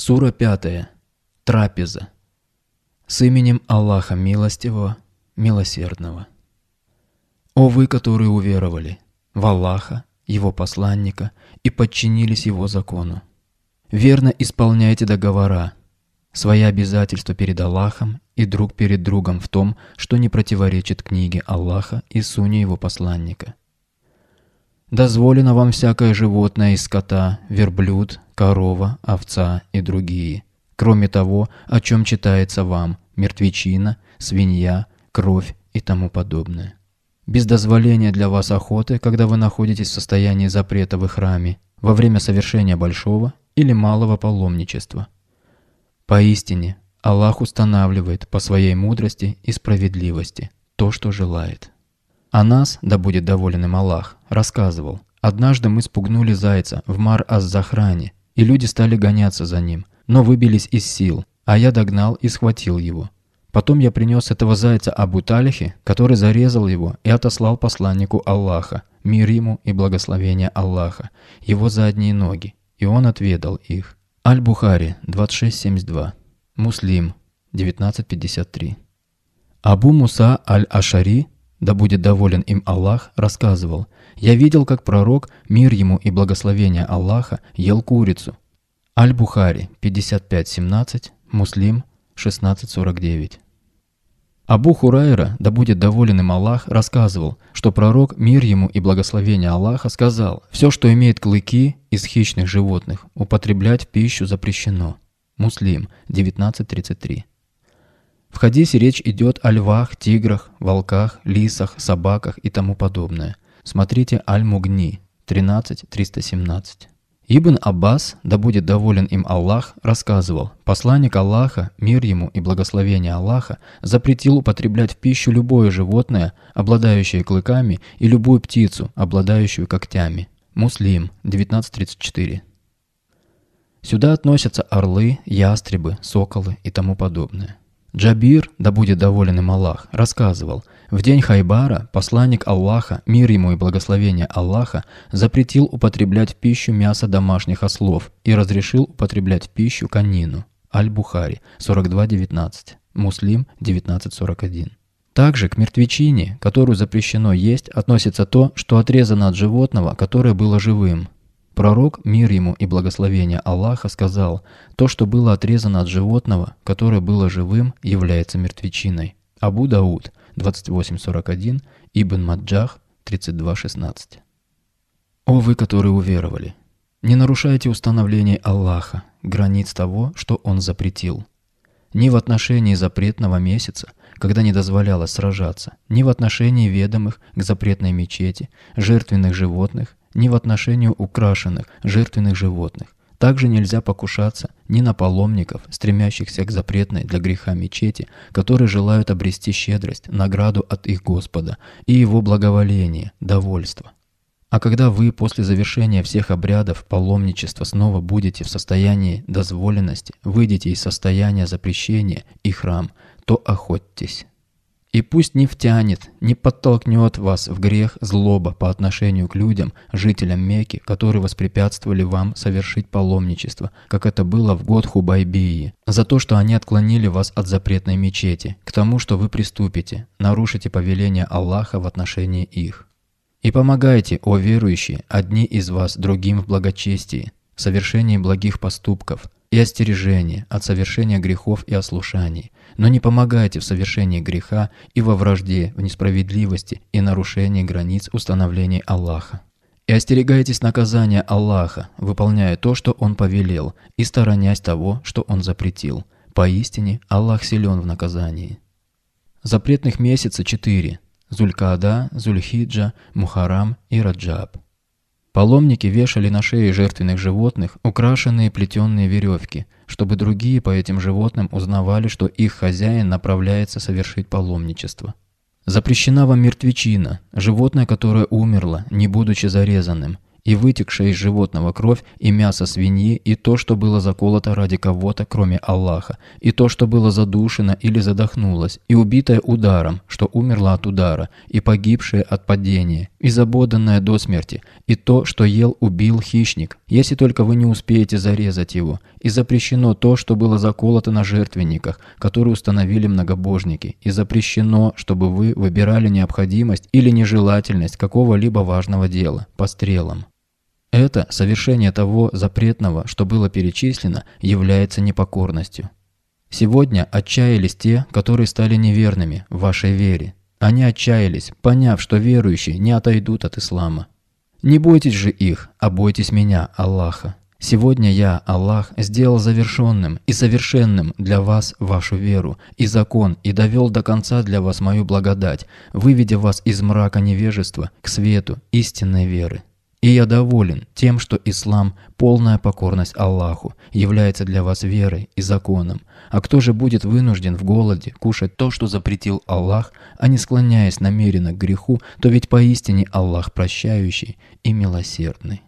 Сура 5. Трапеза. С именем Аллаха Милостивого, Милосердного. О вы, которые уверовали в Аллаха, Его посланника и подчинились Его закону. Верно исполняйте договора, свои обязательства перед Аллахом и друг перед другом в том, что не противоречит книге Аллаха и суне Его посланника. Дозволено вам всякое животное и скота, верблюд, корова, овца и другие. Кроме того, о чем читается вам, мертвечина, свинья, кровь и тому подобное. Без дозволения для вас охоты, когда вы находитесь в состоянии запрета в храме, во время совершения большого или малого паломничества. Поистине, Аллах устанавливает по своей мудрости и справедливости то, что желает. О нас, да будет доволен им Аллах, рассказывал. Однажды мы спугнули зайца в Мар-Аз-Захране, и люди стали гоняться за ним, но выбились из сил, а я догнал и схватил его. Потом я принес этого зайца Абу Талихи, который зарезал его и отослал посланнику Аллаха, мир ему и благословение Аллаха, его задние ноги, и он отведал их. Аль-Бухари, 26.72. Муслим, 19.53. Абу Муса Аль-Ашари, да будет доволен им Аллах, рассказывал – я видел, как пророк, мир ему и благословение Аллаха, ел курицу. Аль-Бухари, 55.17, Муслим, 16.49. Абу Хурайра, да будет доволен им Аллах, рассказывал, что пророк, мир ему и благословение Аллаха, сказал, «Все, что имеет клыки из хищных животных, употреблять в пищу запрещено». Муслим, 19.33. В хадисе речь идет о львах, тиграх, волках, лисах, собаках и тому подобное – Смотрите Аль-Мугни, 13.317. Ибн Аббас, да будет доволен им Аллах, рассказывал, посланник Аллаха, мир ему и благословение Аллаха, запретил употреблять в пищу любое животное, обладающее клыками, и любую птицу, обладающую когтями. Муслим, 19.34. Сюда относятся орлы, ястребы, соколы и тому подобное. Джабир, да будет доволен им Аллах, рассказывал, в день Хайбара посланник Аллаха, мир ему и благословение Аллаха, запретил употреблять в пищу мясо домашних ослов и разрешил употреблять в пищу конину. Аль-Бухари, 42.19, Муслим, 19.41. Также к мертвечине, которую запрещено есть, относится то, что отрезано от животного, которое было живым, Пророк, мир ему и благословение Аллаха, сказал, «То, что было отрезано от животного, которое было живым, является мертвечиной». Абу Дауд 28.41, Ибн Маджах 32.16. «О вы, которые уверовали! Не нарушайте установлений Аллаха, границ того, что Он запретил. Ни в отношении запретного месяца, когда не дозволялось сражаться, ни в отношении ведомых к запретной мечети, жертвенных животных ни в отношении украшенных, жертвенных животных. Также нельзя покушаться ни на паломников, стремящихся к запретной для греха мечети, которые желают обрести щедрость, награду от их Господа и его благоволение, довольство. А когда вы после завершения всех обрядов паломничества снова будете в состоянии дозволенности, выйдете из состояния запрещения и храм, то охотьтесь. И пусть не втянет, не подтолкнет вас в грех злоба по отношению к людям, жителям Мекки, которые воспрепятствовали вам совершить паломничество, как это было в год Хубайбии, за то, что они отклонили вас от запретной мечети, к тому, что вы приступите, нарушите повеление Аллаха в отношении их. И помогайте, о верующие, одни из вас другим в благочестии, в совершении благих поступков – и остережение от совершения грехов и ослушаний, но не помогайте в совершении греха и во вражде, в несправедливости и нарушении границ установлений Аллаха. И остерегайтесь наказания Аллаха, выполняя то, что Он повелел, и сторонясь того, что Он запретил. Поистине, Аллах силен в наказании. Запретных месяца четыре – Зулькада, Зульхиджа, Мухарам и Раджаб. Паломники вешали на шеи жертвенных животных украшенные плетеные веревки, чтобы другие по этим животным узнавали, что их хозяин направляется совершить паломничество. Запрещена вам мертвечина, животное, которое умерло, не будучи зарезанным, и вытекшая из животного кровь, и мясо свиньи, и то, что было заколото ради кого-то, кроме Аллаха, и то, что было задушено или задохнулось, и убитое ударом, что умерло от удара, и погибшее от падения, и забоданное до смерти, и то, что ел убил хищник, если только вы не успеете зарезать его, и запрещено то, что было заколото на жертвенниках, которые установили многобожники, и запрещено, чтобы вы выбирали необходимость или нежелательность какого-либо важного дела по стрелам. Это совершение того запретного, что было перечислено, является непокорностью. Сегодня отчаялись те, которые стали неверными в вашей вере. Они отчаялись, поняв, что верующие не отойдут от ислама. Не бойтесь же их, а бойтесь меня, Аллаха. Сегодня я, Аллах, сделал завершенным и совершенным для вас вашу веру и закон и довел до конца для вас мою благодать, выведя вас из мрака невежества к свету истинной веры. И я доволен тем, что ислам, полная покорность Аллаху, является для вас верой и законом. А кто же будет вынужден в голоде кушать то, что запретил Аллах, а не склоняясь намеренно к греху, то ведь поистине Аллах прощающий и милосердный.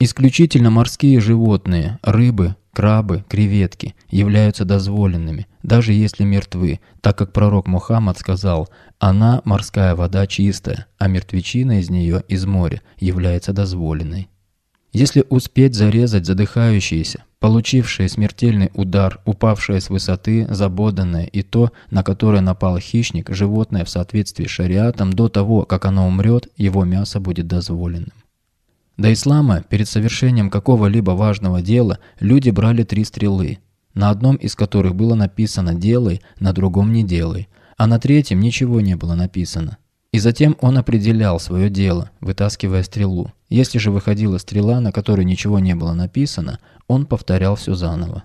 Исключительно морские животные, рыбы, Крабы, креветки являются дозволенными, даже если мертвы, так как пророк Мухаммад сказал, она морская вода чистая, а мертвечина из нее из моря является дозволенной. Если успеть зарезать задыхающиеся, получившие смертельный удар, упавшие с высоты, забоданное и то, на которое напал хищник, животное в соответствии с шариатом до того, как оно умрет, его мясо будет дозволенным. До ислама перед совершением какого-либо важного дела люди брали три стрелы, на одном из которых было написано «делай», на другом «не делай», а на третьем ничего не было написано. И затем он определял свое дело, вытаскивая стрелу. Если же выходила стрела, на которой ничего не было написано, он повторял все заново.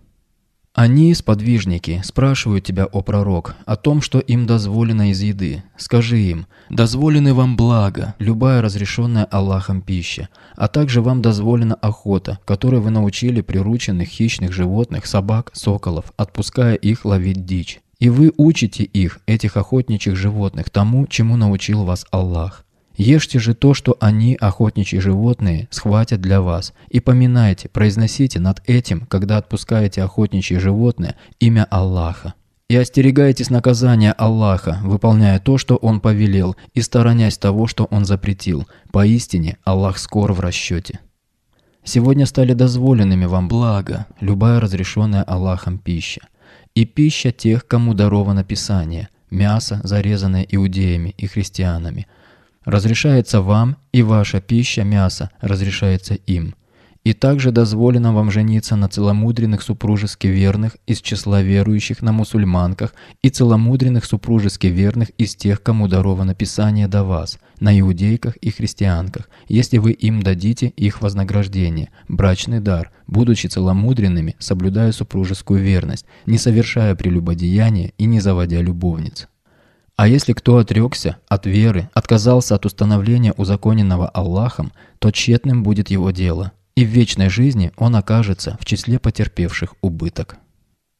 Они, сподвижники, спрашивают тебя, о пророк, о том, что им дозволено из еды. Скажи им, дозволены вам благо, любая разрешенная Аллахом пища, а также вам дозволена охота, которой вы научили прирученных хищных животных, собак, соколов, отпуская их ловить дичь. И вы учите их, этих охотничьих животных, тому, чему научил вас Аллах. Ешьте же то, что они, охотничьи животные, схватят для вас, и поминайте, произносите над этим, когда отпускаете охотничьи животные, имя Аллаха. И остерегайтесь наказания Аллаха, выполняя то, что Он повелел, и сторонясь того, что Он запретил. Поистине, Аллах скор в расчете. Сегодня стали дозволенными вам благо, любая разрешенная Аллахом пища. И пища тех, кому даровано Писание, мясо, зарезанное иудеями и христианами – Разрешается вам, и ваша пища, мясо, разрешается им. И также дозволено вам жениться на целомудренных супружески верных из числа верующих на мусульманках и целомудренных супружески верных из тех, кому даровано Писание до вас, на иудейках и христианках, если вы им дадите их вознаграждение, брачный дар, будучи целомудренными, соблюдая супружескую верность, не совершая прелюбодеяния и не заводя любовниц. А если кто отрекся от веры, отказался от установления узаконенного Аллахом, то тщетным будет его дело, и в вечной жизни он окажется в числе потерпевших убыток.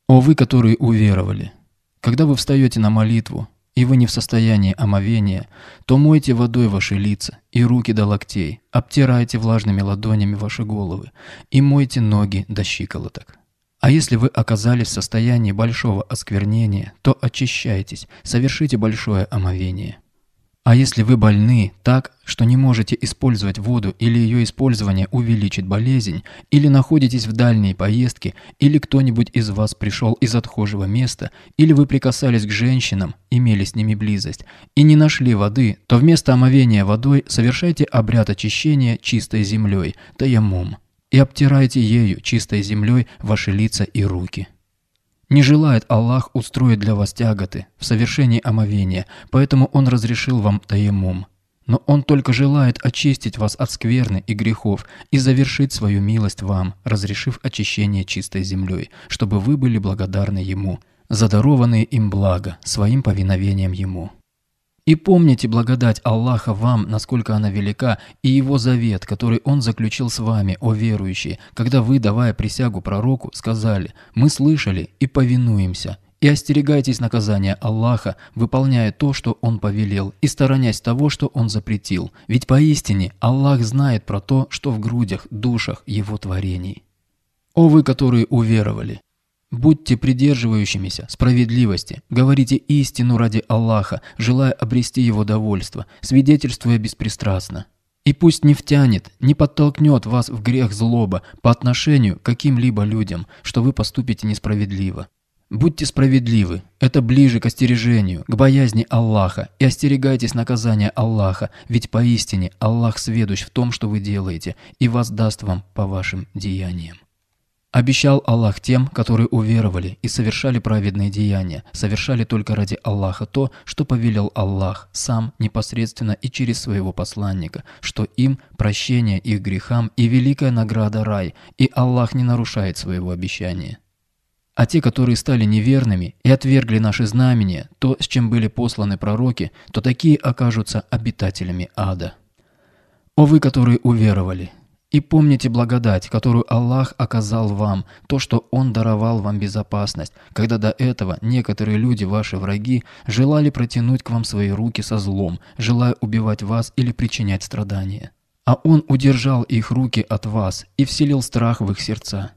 О вы, которые уверовали! Когда вы встаете на молитву, и вы не в состоянии омовения, то мойте водой ваши лица и руки до локтей, обтирайте влажными ладонями ваши головы и мойте ноги до щиколоток. А если вы оказались в состоянии большого осквернения, то очищайтесь, совершите большое омовение. А если вы больны так, что не можете использовать воду или ее использование увеличит болезнь, или находитесь в дальней поездке, или кто-нибудь из вас пришел из отхожего места, или вы прикасались к женщинам, имели с ними близость, и не нашли воды, то вместо омовения водой совершайте обряд очищения чистой землей, таямум и обтирайте ею, чистой землей, ваши лица и руки. Не желает Аллах устроить для вас тяготы в совершении омовения, поэтому Он разрешил вам таемум. Но Он только желает очистить вас от скверны и грехов и завершить свою милость вам, разрешив очищение чистой землей, чтобы вы были благодарны Ему, задарованные им благо, своим повиновением Ему. И помните благодать Аллаха вам, насколько она велика, и его завет, который он заключил с вами, о верующие, когда вы, давая присягу пророку, сказали «Мы слышали и повинуемся». И остерегайтесь наказания Аллаха, выполняя то, что Он повелел, и сторонясь того, что Он запретил. Ведь поистине Аллах знает про то, что в грудях, душах Его творений. О вы, которые уверовали! Будьте придерживающимися справедливости, говорите истину ради Аллаха, желая обрести его довольство, свидетельствуя беспристрастно. И пусть не втянет, не подтолкнет вас в грех злоба по отношению к каким-либо людям, что вы поступите несправедливо. Будьте справедливы, это ближе к остережению, к боязни Аллаха, и остерегайтесь наказания Аллаха, ведь поистине Аллах сведущ в том, что вы делаете, и воздаст вам по вашим деяниям. Обещал Аллах тем, которые уверовали и совершали праведные деяния, совершали только ради Аллаха то, что повелел Аллах сам непосредственно и через своего посланника, что им прощение их грехам и великая награда рай, и Аллах не нарушает своего обещания. А те, которые стали неверными и отвергли наши знамения, то, с чем были посланы пророки, то такие окажутся обитателями ада. О вы, которые уверовали! И помните благодать, которую Аллах оказал вам, то, что Он даровал вам безопасность, когда до этого некоторые люди, ваши враги, желали протянуть к вам свои руки со злом, желая убивать вас или причинять страдания. А Он удержал их руки от вас и вселил страх в их сердца.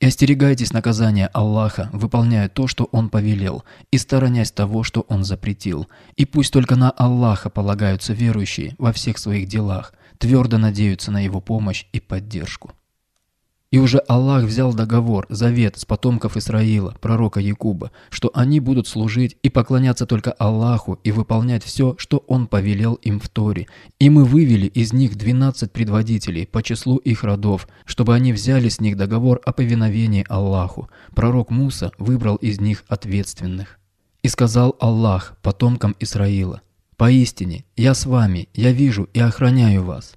И остерегайтесь наказания Аллаха, выполняя то, что Он повелел, и сторонясь того, что Он запретил. И пусть только на Аллаха полагаются верующие во всех своих делах – твердо надеются на его помощь и поддержку. И уже Аллах взял договор, завет с потомков Исраила, пророка Якуба, что они будут служить и поклоняться только Аллаху и выполнять все, что Он повелел им в Торе. И мы вывели из них 12 предводителей по числу их родов, чтобы они взяли с них договор о повиновении Аллаху. Пророк Муса выбрал из них ответственных. И сказал Аллах потомкам Исраила – Поистине, я с вами, я вижу и охраняю вас.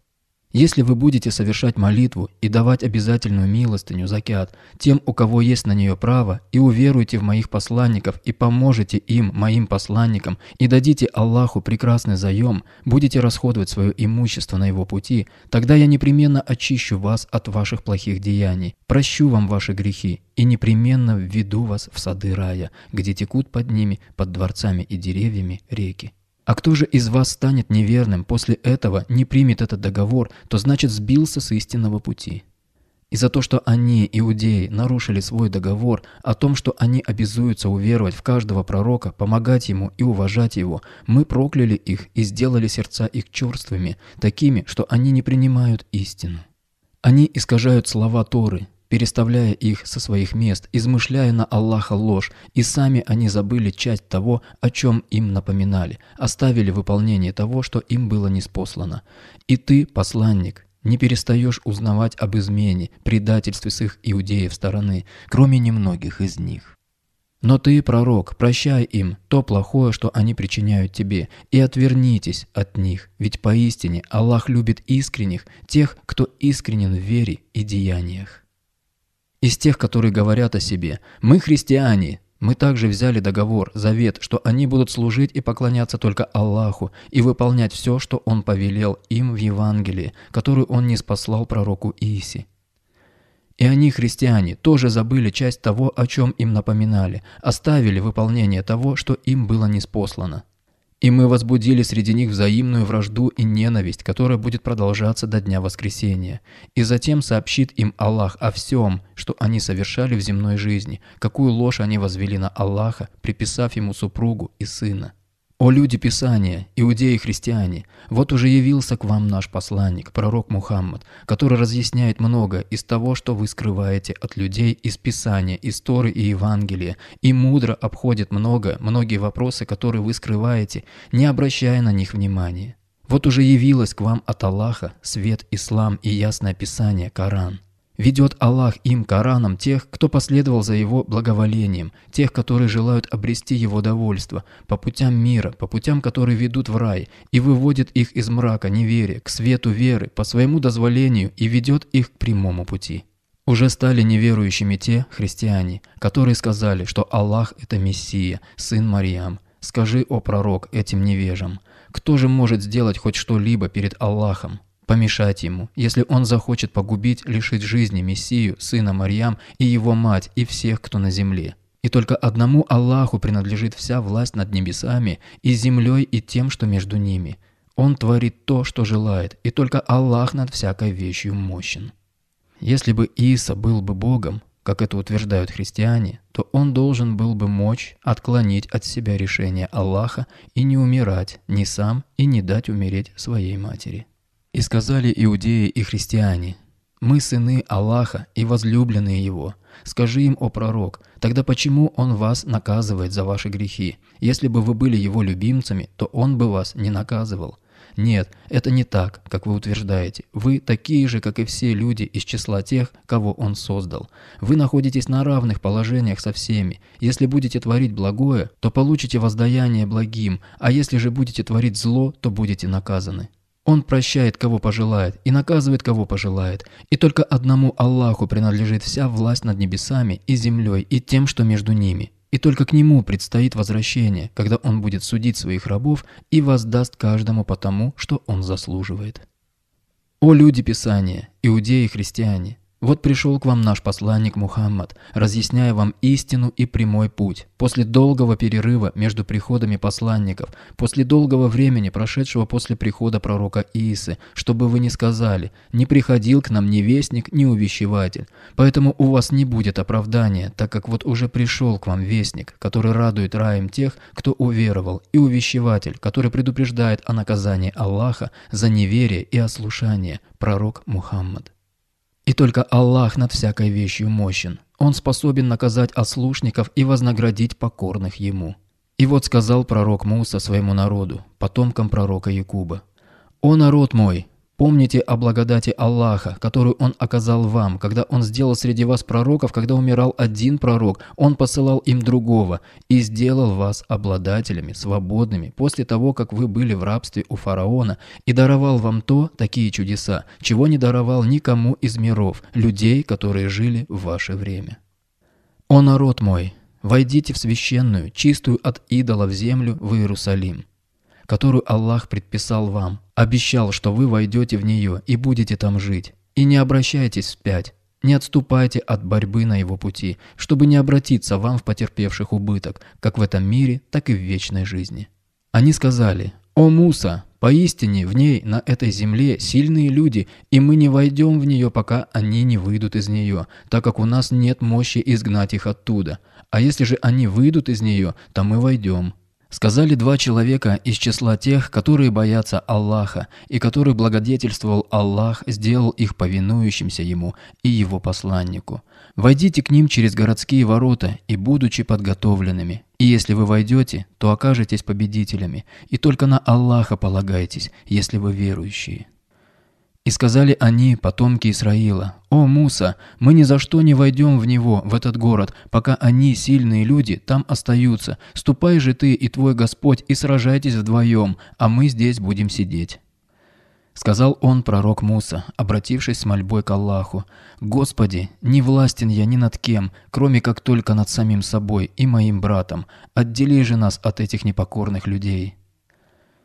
Если вы будете совершать молитву и давать обязательную милостыню, закят, тем, у кого есть на нее право, и уверуете в моих посланников, и поможете им, моим посланникам, и дадите Аллаху прекрасный заем, будете расходовать свое имущество на его пути, тогда я непременно очищу вас от ваших плохих деяний, прощу вам ваши грехи и непременно введу вас в сады рая, где текут под ними, под дворцами и деревьями реки. А кто же из вас станет неверным после этого, не примет этот договор, то значит сбился с истинного пути. И за то, что они, иудеи, нарушили свой договор о том, что они обязуются уверовать в каждого пророка, помогать ему и уважать его, мы прокляли их и сделали сердца их черствыми, такими, что они не принимают истину. Они искажают слова Торы, переставляя их со своих мест, измышляя на Аллаха ложь, и сами они забыли часть того, о чем им напоминали, оставили выполнение того, что им было неспослано. И ты, посланник, не перестаешь узнавать об измене, предательстве с их иудеев стороны, кроме немногих из них. Но ты, пророк, прощай им то плохое, что они причиняют тебе, и отвернитесь от них, ведь поистине Аллах любит искренних, тех, кто искренен в вере и деяниях. Из тех, которые говорят о себе «Мы христиане», мы также взяли договор, завет, что они будут служить и поклоняться только Аллаху и выполнять все, что Он повелел им в Евангелии, которую Он не спаслал пророку Ииси. И они, христиане, тоже забыли часть того, о чем им напоминали, оставили выполнение того, что им было неспослано. И мы возбудили среди них взаимную вражду и ненависть, которая будет продолжаться до дня воскресения. И затем сообщит им Аллах о всем, что они совершали в земной жизни, какую ложь они возвели на Аллаха, приписав ему супругу и сына. «О люди Писания, иудеи и христиане, вот уже явился к вам наш посланник, пророк Мухаммад, который разъясняет много из того, что вы скрываете от людей из Писания, из Торы и Евангелия, и мудро обходит много, многие вопросы, которые вы скрываете, не обращая на них внимания. Вот уже явилось к вам от Аллаха свет, ислам и ясное Писание, Коран». Ведет Аллах им, Кораном, тех, кто последовал за его благоволением, тех, которые желают обрести его довольство, по путям мира, по путям, которые ведут в рай, и выводит их из мрака неверия к свету веры, по своему дозволению, и ведет их к прямому пути. Уже стали неверующими те христиане, которые сказали, что Аллах – это Мессия, сын Марьям. Скажи, о пророк, этим невежам, кто же может сделать хоть что-либо перед Аллахом? помешать ему, если он захочет погубить, лишить жизни Мессию, сына Марьям и его мать и всех, кто на земле. И только одному Аллаху принадлежит вся власть над небесами и землей и тем, что между ними. Он творит то, что желает, и только Аллах над всякой вещью мощен. Если бы Иса был бы Богом, как это утверждают христиане, то он должен был бы мочь отклонить от себя решение Аллаха и не умирать ни сам, и не дать умереть своей матери. И сказали иудеи и христиане, «Мы сыны Аллаха и возлюбленные Его. Скажи им, о пророк, тогда почему Он вас наказывает за ваши грехи? Если бы вы были Его любимцами, то Он бы вас не наказывал». Нет, это не так, как вы утверждаете. Вы такие же, как и все люди из числа тех, кого Он создал. Вы находитесь на равных положениях со всеми. Если будете творить благое, то получите воздаяние благим, а если же будете творить зло, то будете наказаны. Он прощает, кого пожелает, и наказывает, кого пожелает. И только одному Аллаху принадлежит вся власть над небесами и землей и тем, что между ними. И только к Нему предстоит возвращение, когда Он будет судить своих рабов и воздаст каждому по тому, что он заслуживает. О люди Писания, иудеи и христиане! Вот пришел к вам наш посланник Мухаммад, разъясняя вам истину и прямой путь. После долгого перерыва между приходами посланников, после долгого времени, прошедшего после прихода пророка Иисы, чтобы вы не сказали, не приходил к нам ни вестник, ни увещеватель. Поэтому у вас не будет оправдания, так как вот уже пришел к вам вестник, который радует раем тех, кто уверовал, и увещеватель, который предупреждает о наказании Аллаха за неверие и ослушание, пророк Мухаммад. И только Аллах над всякой вещью мощен. Он способен наказать ослушников и вознаградить покорных ему. И вот сказал пророк Муса своему народу, потомкам пророка Якуба. «О народ мой, Помните о благодати Аллаха, которую Он оказал вам, когда Он сделал среди вас пророков, когда умирал один пророк, Он посылал им другого и сделал вас обладателями, свободными, после того, как вы были в рабстве у фараона, и даровал вам то, такие чудеса, чего не даровал никому из миров, людей, которые жили в ваше время. «О народ мой, войдите в священную, чистую от идолов землю в Иерусалим» которую Аллах предписал вам, обещал, что вы войдете в нее и будете там жить. И не обращайтесь вспять, не отступайте от борьбы на его пути, чтобы не обратиться вам в потерпевших убыток, как в этом мире, так и в вечной жизни. Они сказали, «О Муса, поистине в ней, на этой земле, сильные люди, и мы не войдем в нее, пока они не выйдут из нее, так как у нас нет мощи изгнать их оттуда. А если же они выйдут из нее, то мы войдем». Сказали два человека из числа тех, которые боятся Аллаха, и который благодетельствовал Аллах, сделал их повинующимся Ему и Его посланнику. Войдите к ним через городские ворота и будучи подготовленными. И если вы войдете, то окажетесь победителями, и только на Аллаха полагайтесь, если вы верующие. И сказали они, потомки Исраила, «О, Муса, мы ни за что не войдем в него, в этот город, пока они, сильные люди, там остаются. Ступай же ты и твой Господь и сражайтесь вдвоем, а мы здесь будем сидеть». Сказал он пророк Муса, обратившись с мольбой к Аллаху, «Господи, не властен я ни над кем, кроме как только над самим собой и моим братом. Отдели же нас от этих непокорных людей».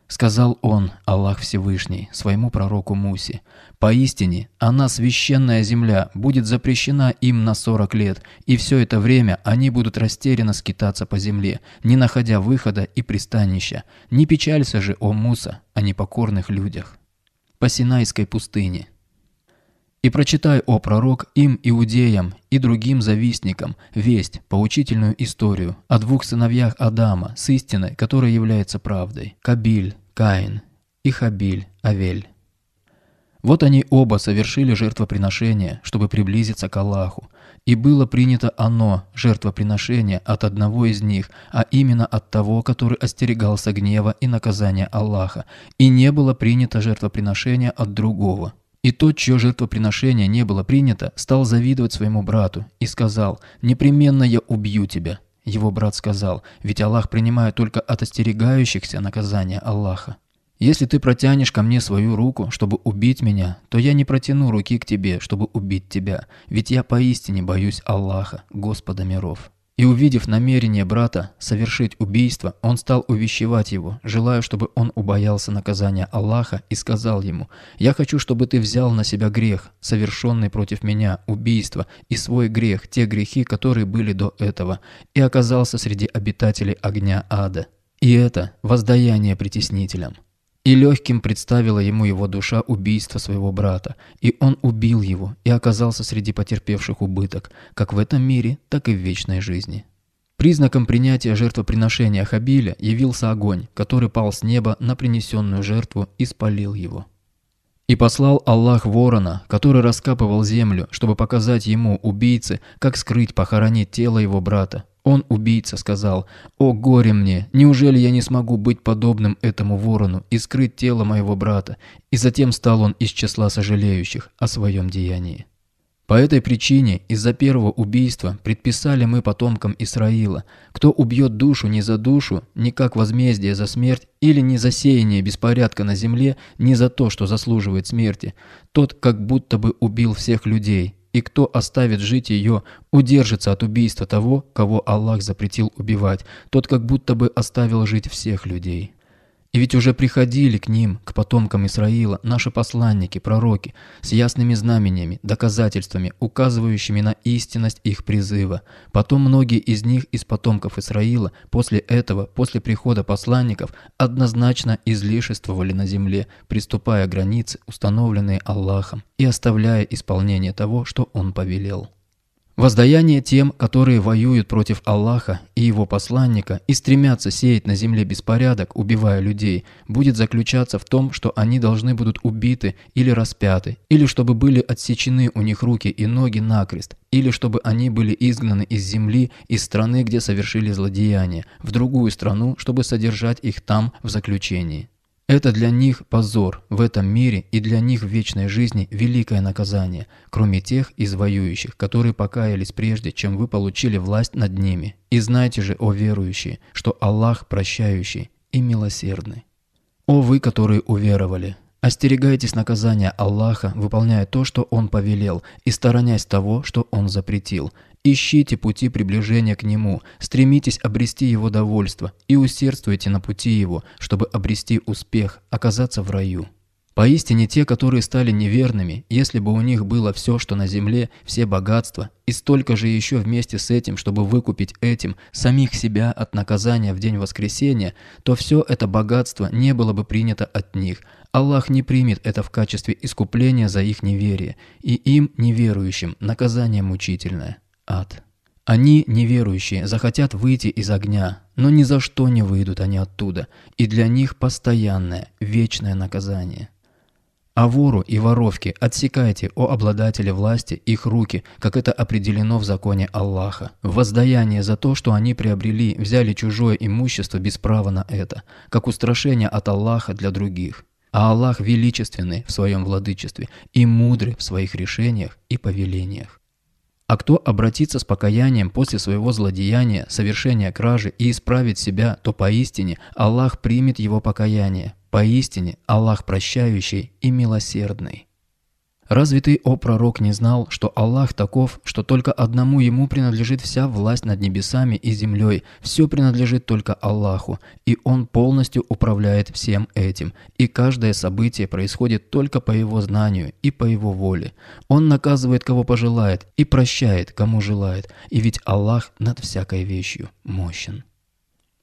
Сказал он, Аллах Всевышний, своему пророку Мусе «Поистине, она, священная земля, будет запрещена им на сорок лет, и все это время они будут растерянно скитаться по земле, не находя выхода и пристанища. Не печалься же, о Муса, о непокорных людях». По Синайской пустыне. И прочитай, о пророк, им, иудеям и другим завистникам, весть, поучительную историю о двух сыновьях Адама с истиной, которая является правдой. Кабиль, Каин и Хабиль, Авель. Вот они оба совершили жертвоприношение, чтобы приблизиться к Аллаху. И было принято оно, жертвоприношение, от одного из них, а именно от того, который остерегался гнева и наказания Аллаха, и не было принято жертвоприношение от другого. И тот, чье жертвоприношение не было принято, стал завидовать своему брату и сказал «Непременно я убью тебя». Его брат сказал «Ведь Аллах принимает только от остерегающихся наказания Аллаха». «Если ты протянешь ко мне свою руку, чтобы убить меня, то я не протяну руки к тебе, чтобы убить тебя, ведь я поистине боюсь Аллаха, Господа миров». И увидев намерение брата совершить убийство, он стал увещевать его, желая, чтобы он убоялся наказания Аллаха, и сказал ему, «Я хочу, чтобы ты взял на себя грех, совершенный против меня, убийство, и свой грех, те грехи, которые были до этого, и оказался среди обитателей огня ада. И это воздаяние притеснителям». И легким представила ему его душа убийство своего брата, и он убил его и оказался среди потерпевших убыток, как в этом мире, так и в вечной жизни. Признаком принятия жертвоприношения Хабиля явился огонь, который пал с неба на принесенную жертву и спалил его. И послал Аллах ворона, который раскапывал землю, чтобы показать ему, убийце, как скрыть, похоронить тело его брата, он, убийца, сказал, «О, горе мне! Неужели я не смогу быть подобным этому ворону и скрыть тело моего брата?» И затем стал он из числа сожалеющих о своем деянии. По этой причине, из-за первого убийства, предписали мы потомкам Исраила, кто убьет душу не за душу, не как возмездие за смерть или не за сеяние беспорядка на земле, не за то, что заслуживает смерти, тот как будто бы убил всех людей, и кто оставит жить ее, удержится от убийства того, кого Аллах запретил убивать, тот как будто бы оставил жить всех людей. И ведь уже приходили к ним, к потомкам Исраила, наши посланники, пророки, с ясными знамениями, доказательствами, указывающими на истинность их призыва. Потом многие из них, из потомков Исраила, после этого, после прихода посланников, однозначно излишествовали на земле, приступая границы, установленные Аллахом, и оставляя исполнение того, что Он повелел. Воздаяние тем, которые воюют против Аллаха и его посланника и стремятся сеять на земле беспорядок, убивая людей, будет заключаться в том, что они должны будут убиты или распяты, или чтобы были отсечены у них руки и ноги накрест, или чтобы они были изгнаны из земли, из страны, где совершили злодеяние, в другую страну, чтобы содержать их там в заключении. Это для них позор в этом мире и для них в вечной жизни великое наказание, кроме тех из воюющих, которые покаялись прежде, чем вы получили власть над ними. И знайте же, о верующие, что Аллах прощающий и милосердный. О вы, которые уверовали! Остерегайтесь наказания Аллаха, выполняя то, что Он повелел, и сторонясь того, что Он запретил, Ищите пути приближения к Нему, стремитесь обрести Его довольство и усердствуйте на пути Его, чтобы обрести успех, оказаться в раю. Поистине те, которые стали неверными, если бы у них было все, что на земле, все богатства, и столько же еще вместе с этим, чтобы выкупить этим самих себя от наказания в день воскресения, то все это богатство не было бы принято от них. Аллах не примет это в качестве искупления за их неверие, и им, неверующим, наказание мучительное ад. Они, неверующие, захотят выйти из огня, но ни за что не выйдут они оттуда, и для них постоянное, вечное наказание. А вору и воровке отсекайте, о обладателе власти, их руки, как это определено в законе Аллаха. Воздаяние за то, что они приобрели, взяли чужое имущество без права на это, как устрашение от Аллаха для других. А Аллах величественный в своем владычестве и мудрый в своих решениях и повелениях. А кто обратится с покаянием после своего злодеяния, совершения кражи и исправит себя, то поистине Аллах примет его покаяние. Поистине Аллах прощающий и милосердный. Разве ты, о пророк, не знал, что Аллах таков, что только одному ему принадлежит вся власть над небесами и землей, все принадлежит только Аллаху, и он полностью управляет всем этим, и каждое событие происходит только по его знанию и по его воле. Он наказывает, кого пожелает, и прощает, кому желает, и ведь Аллах над всякой вещью мощен.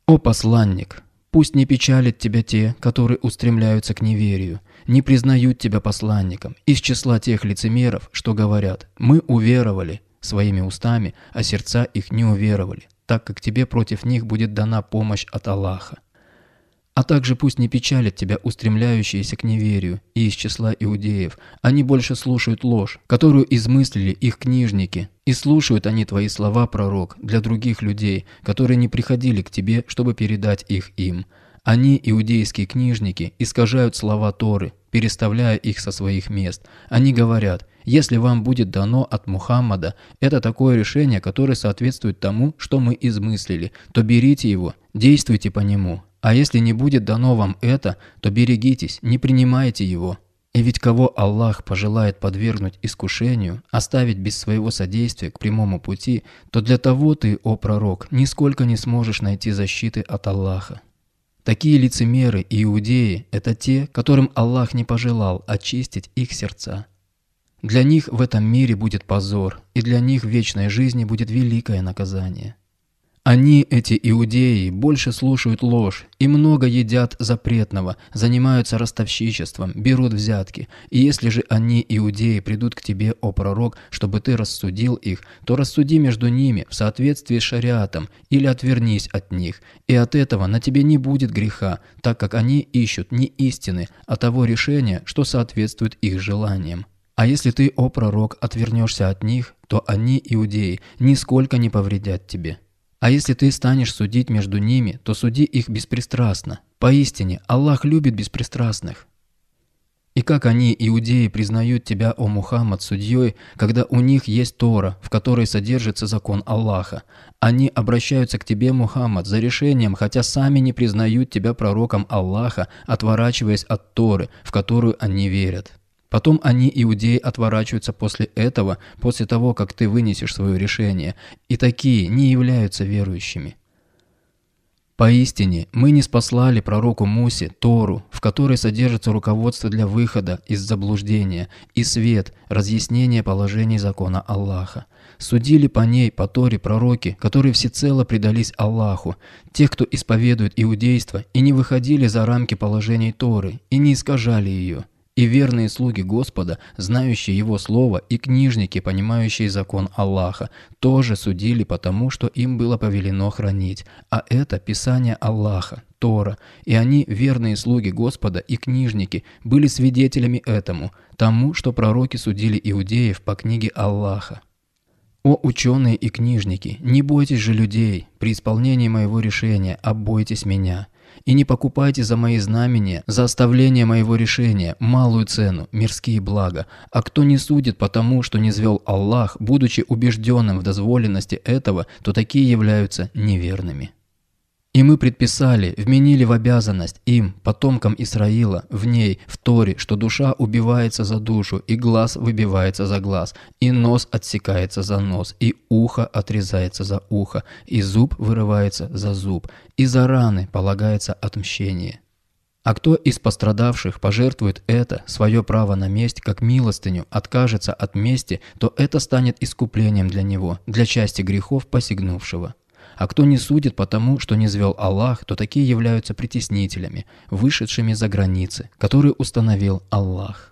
О посланник! Пусть не печалят тебя те, которые устремляются к неверию, не признают тебя посланником из числа тех лицемеров, что говорят «мы уверовали» своими устами, а сердца их не уверовали, так как тебе против них будет дана помощь от Аллаха. А также пусть не печалят тебя устремляющиеся к неверию и из числа иудеев. Они больше слушают ложь, которую измыслили их книжники. И слушают они твои слова, пророк, для других людей, которые не приходили к тебе, чтобы передать их им. Они, иудейские книжники, искажают слова Торы, переставляя их со своих мест. Они говорят, если вам будет дано от Мухаммада, это такое решение, которое соответствует тому, что мы измыслили, то берите его, действуйте по нему. А если не будет дано вам это, то берегитесь, не принимайте его. И ведь кого Аллах пожелает подвергнуть искушению, оставить без своего содействия к прямому пути, то для того ты, о пророк, нисколько не сможешь найти защиты от Аллаха. Такие лицемеры и иудеи – это те, которым Аллах не пожелал очистить их сердца. Для них в этом мире будет позор, и для них в вечной жизни будет великое наказание. Они, эти иудеи, больше слушают ложь и много едят запретного, занимаются ростовщичеством, берут взятки. И если же они, иудеи, придут к тебе, о пророк, чтобы ты рассудил их, то рассуди между ними в соответствии с шариатом или отвернись от них. И от этого на тебе не будет греха, так как они ищут не истины, а того решения, что соответствует их желаниям. А если ты, о пророк, отвернешься от них, то они, иудеи, нисколько не повредят тебе. А если ты станешь судить между ними, то суди их беспристрастно. Поистине, Аллах любит беспристрастных. И как они, иудеи, признают тебя, о Мухаммад, судьей, когда у них есть Тора, в которой содержится закон Аллаха? Они обращаются к тебе, Мухаммад, за решением, хотя сами не признают тебя пророком Аллаха, отворачиваясь от Торы, в которую они верят. Потом они, иудеи, отворачиваются после этого, после того, как ты вынесешь свое решение, и такие не являются верующими. Поистине, мы не спаслали пророку Мусе Тору, в которой содержится руководство для выхода из заблуждения и свет, разъяснение положений закона Аллаха. Судили по ней, по Торе, пророки, которые всецело предались Аллаху, тех, кто исповедует иудейство и не выходили за рамки положений Торы и не искажали ее и верные слуги Господа, знающие Его Слово, и книжники, понимающие закон Аллаха, тоже судили потому, что им было повелено хранить, а это Писание Аллаха, Тора, и они, верные слуги Господа и книжники, были свидетелями этому, тому, что пророки судили иудеев по книге Аллаха. «О ученые и книжники, не бойтесь же людей, при исполнении моего решения, а бойтесь меня». И не покупайте за мои знамения, за оставление моего решения, малую цену, мирские блага. А кто не судит потому, что не звел Аллах, будучи убежденным в дозволенности этого, то такие являются неверными. И мы предписали, вменили в обязанность им, потомкам Исраила, в ней, в Торе, что душа убивается за душу, и глаз выбивается за глаз, и нос отсекается за нос, и ухо отрезается за ухо, и зуб вырывается за зуб, и за раны полагается отмщение. А кто из пострадавших пожертвует это, свое право на месть, как милостыню, откажется от мести, то это станет искуплением для него, для части грехов посягнувшего. А кто не судит потому, что не звел Аллах, то такие являются притеснителями, вышедшими за границы, которые установил Аллах.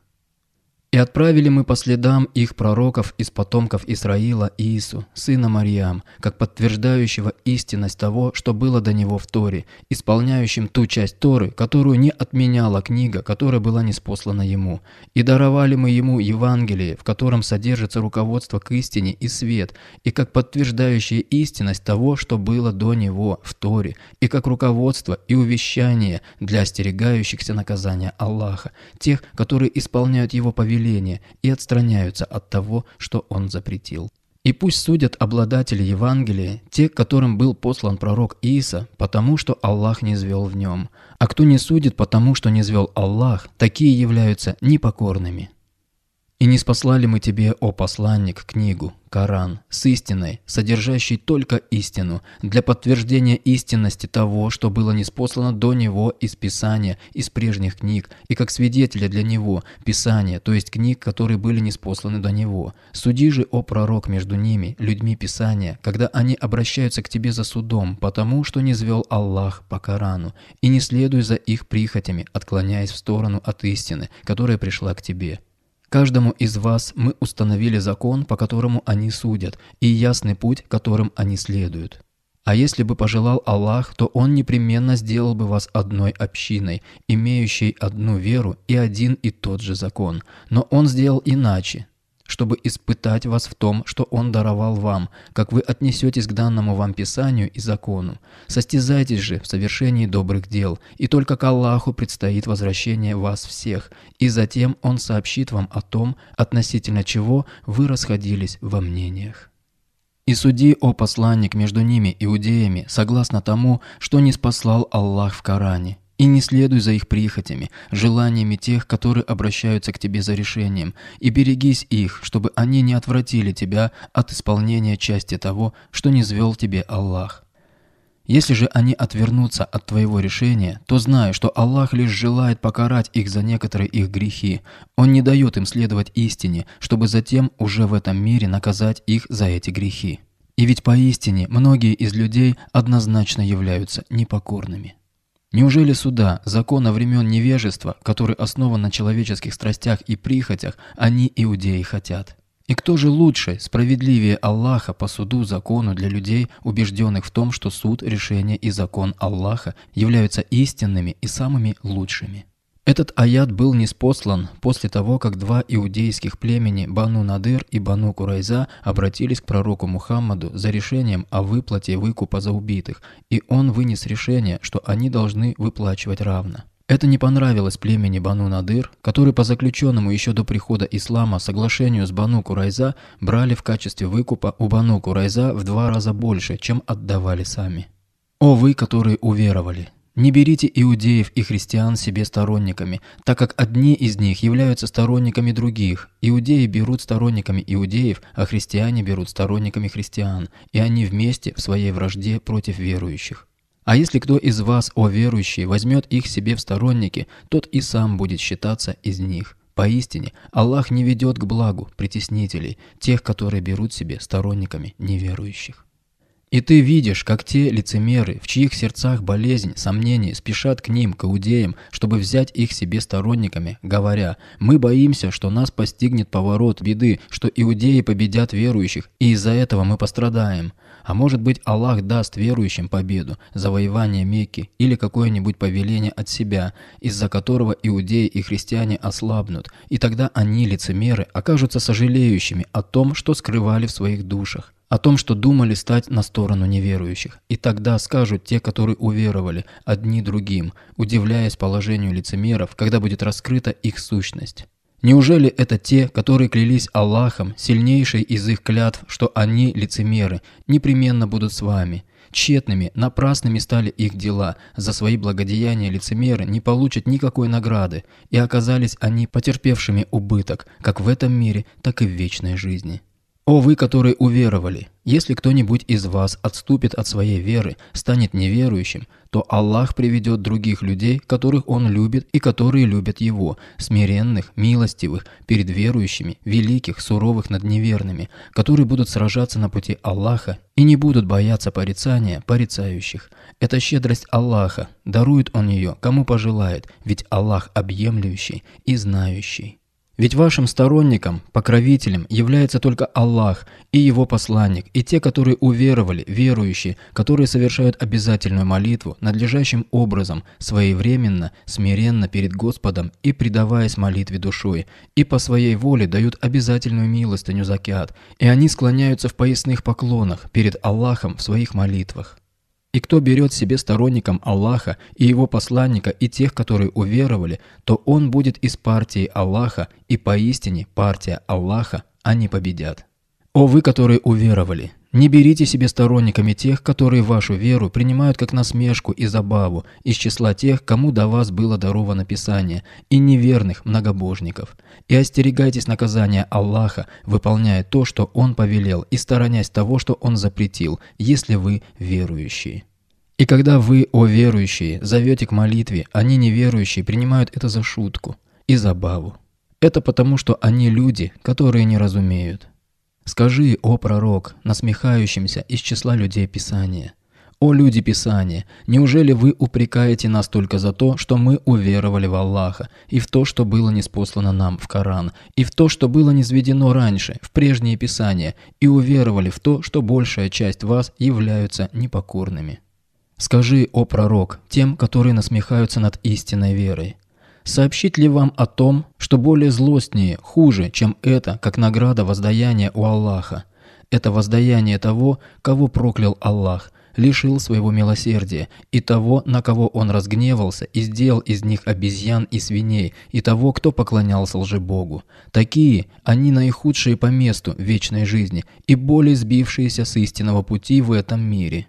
И отправили мы по следам их пророков из потомков Исраила Иису, сына Мариам, как подтверждающего истинность того, что было до него в Торе, исполняющим ту часть Торы, которую не отменяла книга, которая была неспослана ему. И даровали мы ему Евангелие, в котором содержится руководство к истине и свет, и как подтверждающее истинность того, что было до него в Торе, и как руководство и увещание для остерегающихся наказания Аллаха, тех, которые исполняют его повеление явление и отстраняются от того, что он запретил. И пусть судят обладатели Евангелия, те, которым был послан пророк Иса, потому что Аллах не звел в нем. А кто не судит, потому что не звел Аллах, такие являются непокорными. И не спаслали мы тебе, о посланник, книгу, Коран, с истиной, содержащей только истину, для подтверждения истинности того, что было неспослано до него из Писания, из прежних книг, и как свидетеля для него Писания, то есть книг, которые были неспосланы до него. Суди же, о пророк, между ними, людьми Писания, когда они обращаются к тебе за судом, потому что не звел Аллах по Корану, и не следуй за их прихотями, отклоняясь в сторону от истины, которая пришла к тебе. Каждому из вас мы установили закон, по которому они судят, и ясный путь, которым они следуют. А если бы пожелал Аллах, то Он непременно сделал бы вас одной общиной, имеющей одну веру и один и тот же закон. Но Он сделал иначе, чтобы испытать вас в том, что Он даровал вам, как вы отнесетесь к данному вам Писанию и закону. Состязайтесь же в совершении добрых дел, и только к Аллаху предстоит возвращение вас всех, и затем Он сообщит вам о том, относительно чего вы расходились во мнениях. «И суди, о посланник, между ними, иудеями, согласно тому, что не спаслал Аллах в Коране, и не следуй за их прихотями, желаниями тех, которые обращаются к тебе за решением, и берегись их, чтобы они не отвратили тебя от исполнения части того, что не звел тебе Аллах. Если же они отвернутся от твоего решения, то знай, что Аллах лишь желает покарать их за некоторые их грехи. Он не дает им следовать истине, чтобы затем уже в этом мире наказать их за эти грехи. И ведь поистине многие из людей однозначно являются непокорными. Неужели суда, закона времен невежества, который основан на человеческих страстях и прихотях, они, а иудеи, хотят? И кто же лучше, справедливее Аллаха по суду, закону для людей, убежденных в том, что суд, решение и закон Аллаха являются истинными и самыми лучшими? Этот аят был неспослан после того, как два иудейских племени Бану Надыр и Бану Курайза обратились к пророку Мухаммаду за решением о выплате выкупа за убитых, и он вынес решение, что они должны выплачивать равно. Это не понравилось племени Бану Надыр, которые по заключенному еще до прихода ислама соглашению с Бану Курайза брали в качестве выкупа у Бану Курайза в два раза больше, чем отдавали сами. «О вы, которые уверовали! Не берите иудеев и христиан себе сторонниками, так как одни из них являются сторонниками других. Иудеи берут сторонниками иудеев, а христиане берут сторонниками христиан, и они вместе в своей вражде против верующих. А если кто из вас, о верующие, возьмет их себе в сторонники, тот и сам будет считаться из них. Поистине, Аллах не ведет к благу притеснителей, тех, которые берут себе сторонниками неверующих. И ты видишь, как те лицемеры, в чьих сердцах болезнь, сомнения, спешат к ним, к иудеям, чтобы взять их себе сторонниками, говоря, «Мы боимся, что нас постигнет поворот беды, что иудеи победят верующих, и из-за этого мы пострадаем. А может быть, Аллах даст верующим победу, завоевание Мекки или какое-нибудь повеление от себя, из-за которого иудеи и христиане ослабнут, и тогда они, лицемеры, окажутся сожалеющими о том, что скрывали в своих душах о том, что думали стать на сторону неверующих. И тогда скажут те, которые уверовали, одни другим, удивляясь положению лицемеров, когда будет раскрыта их сущность. Неужели это те, которые клялись Аллахом, сильнейшей из их клятв, что они, лицемеры, непременно будут с вами? Тщетными, напрасными стали их дела, за свои благодеяния лицемеры не получат никакой награды, и оказались они потерпевшими убыток, как в этом мире, так и в вечной жизни. «О вы, которые уверовали! Если кто-нибудь из вас отступит от своей веры, станет неверующим, то Аллах приведет других людей, которых Он любит и которые любят Его, смиренных, милостивых, перед верующими, великих, суровых над неверными, которые будут сражаться на пути Аллаха и не будут бояться порицания порицающих. Это щедрость Аллаха, дарует Он ее, кому пожелает, ведь Аллах объемлющий и знающий». Ведь вашим сторонником, покровителем является только Аллах и его посланник, и те, которые уверовали, верующие, которые совершают обязательную молитву надлежащим образом, своевременно, смиренно перед Господом и предаваясь молитве душой, и по своей воле дают обязательную милостыню закят, и они склоняются в поясных поклонах перед Аллахом в своих молитвах. И кто берет себе сторонником Аллаха и его посланника и тех, которые уверовали, то он будет из партии Аллаха, и поистине партия Аллаха, они победят. О вы, которые уверовали, не берите себе сторонниками тех, которые вашу веру принимают как насмешку и забаву из числа тех, кому до вас было даровано Писание, и неверных многобожников. И остерегайтесь наказания Аллаха, выполняя то, что Он повелел, и сторонясь того, что Он запретил, если вы верующие. И когда вы, о верующие, зовете к молитве, они неверующие принимают это за шутку и забаву. Это потому, что они люди, которые не разумеют. Скажи, о пророк, насмехающимся из числа людей Писания. «О люди Писания, неужели вы упрекаете нас только за то, что мы уверовали в Аллаха, и в то, что было неспослано нам в Коран, и в то, что было низведено раньше, в прежние Писания, и уверовали в то, что большая часть вас являются непокорными?» «Скажи, о пророк, тем, которые насмехаются над истинной верой, Сообщить ли вам о том, что более злостнее, хуже, чем это, как награда воздаяния у Аллаха? Это воздаяние того, кого проклял Аллах, лишил своего милосердия, и того, на кого он разгневался, и сделал из них обезьян и свиней, и того, кто поклонялся лжебогу. Такие, они наихудшие по месту вечной жизни и более сбившиеся с истинного пути в этом мире.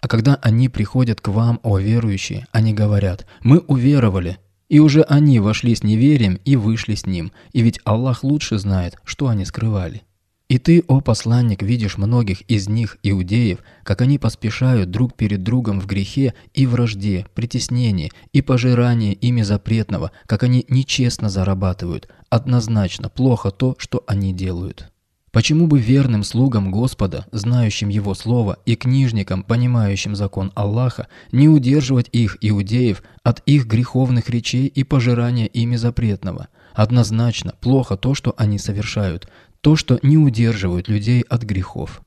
А когда они приходят к вам, о верующие, они говорят «Мы уверовали», и уже они вошли с неверием и вышли с ним, и ведь Аллах лучше знает, что они скрывали. И ты, о посланник, видишь многих из них, иудеев, как они поспешают друг перед другом в грехе и вражде, притеснении и пожирании ими запретного, как они нечестно зарабатывают, однозначно плохо то, что они делают. Почему бы верным слугам Господа, знающим Его Слово, и книжникам, понимающим закон Аллаха, не удерживать их, иудеев, от их греховных речей и пожирания ими запретного? Однозначно, плохо то, что они совершают, то, что не удерживают людей от грехов.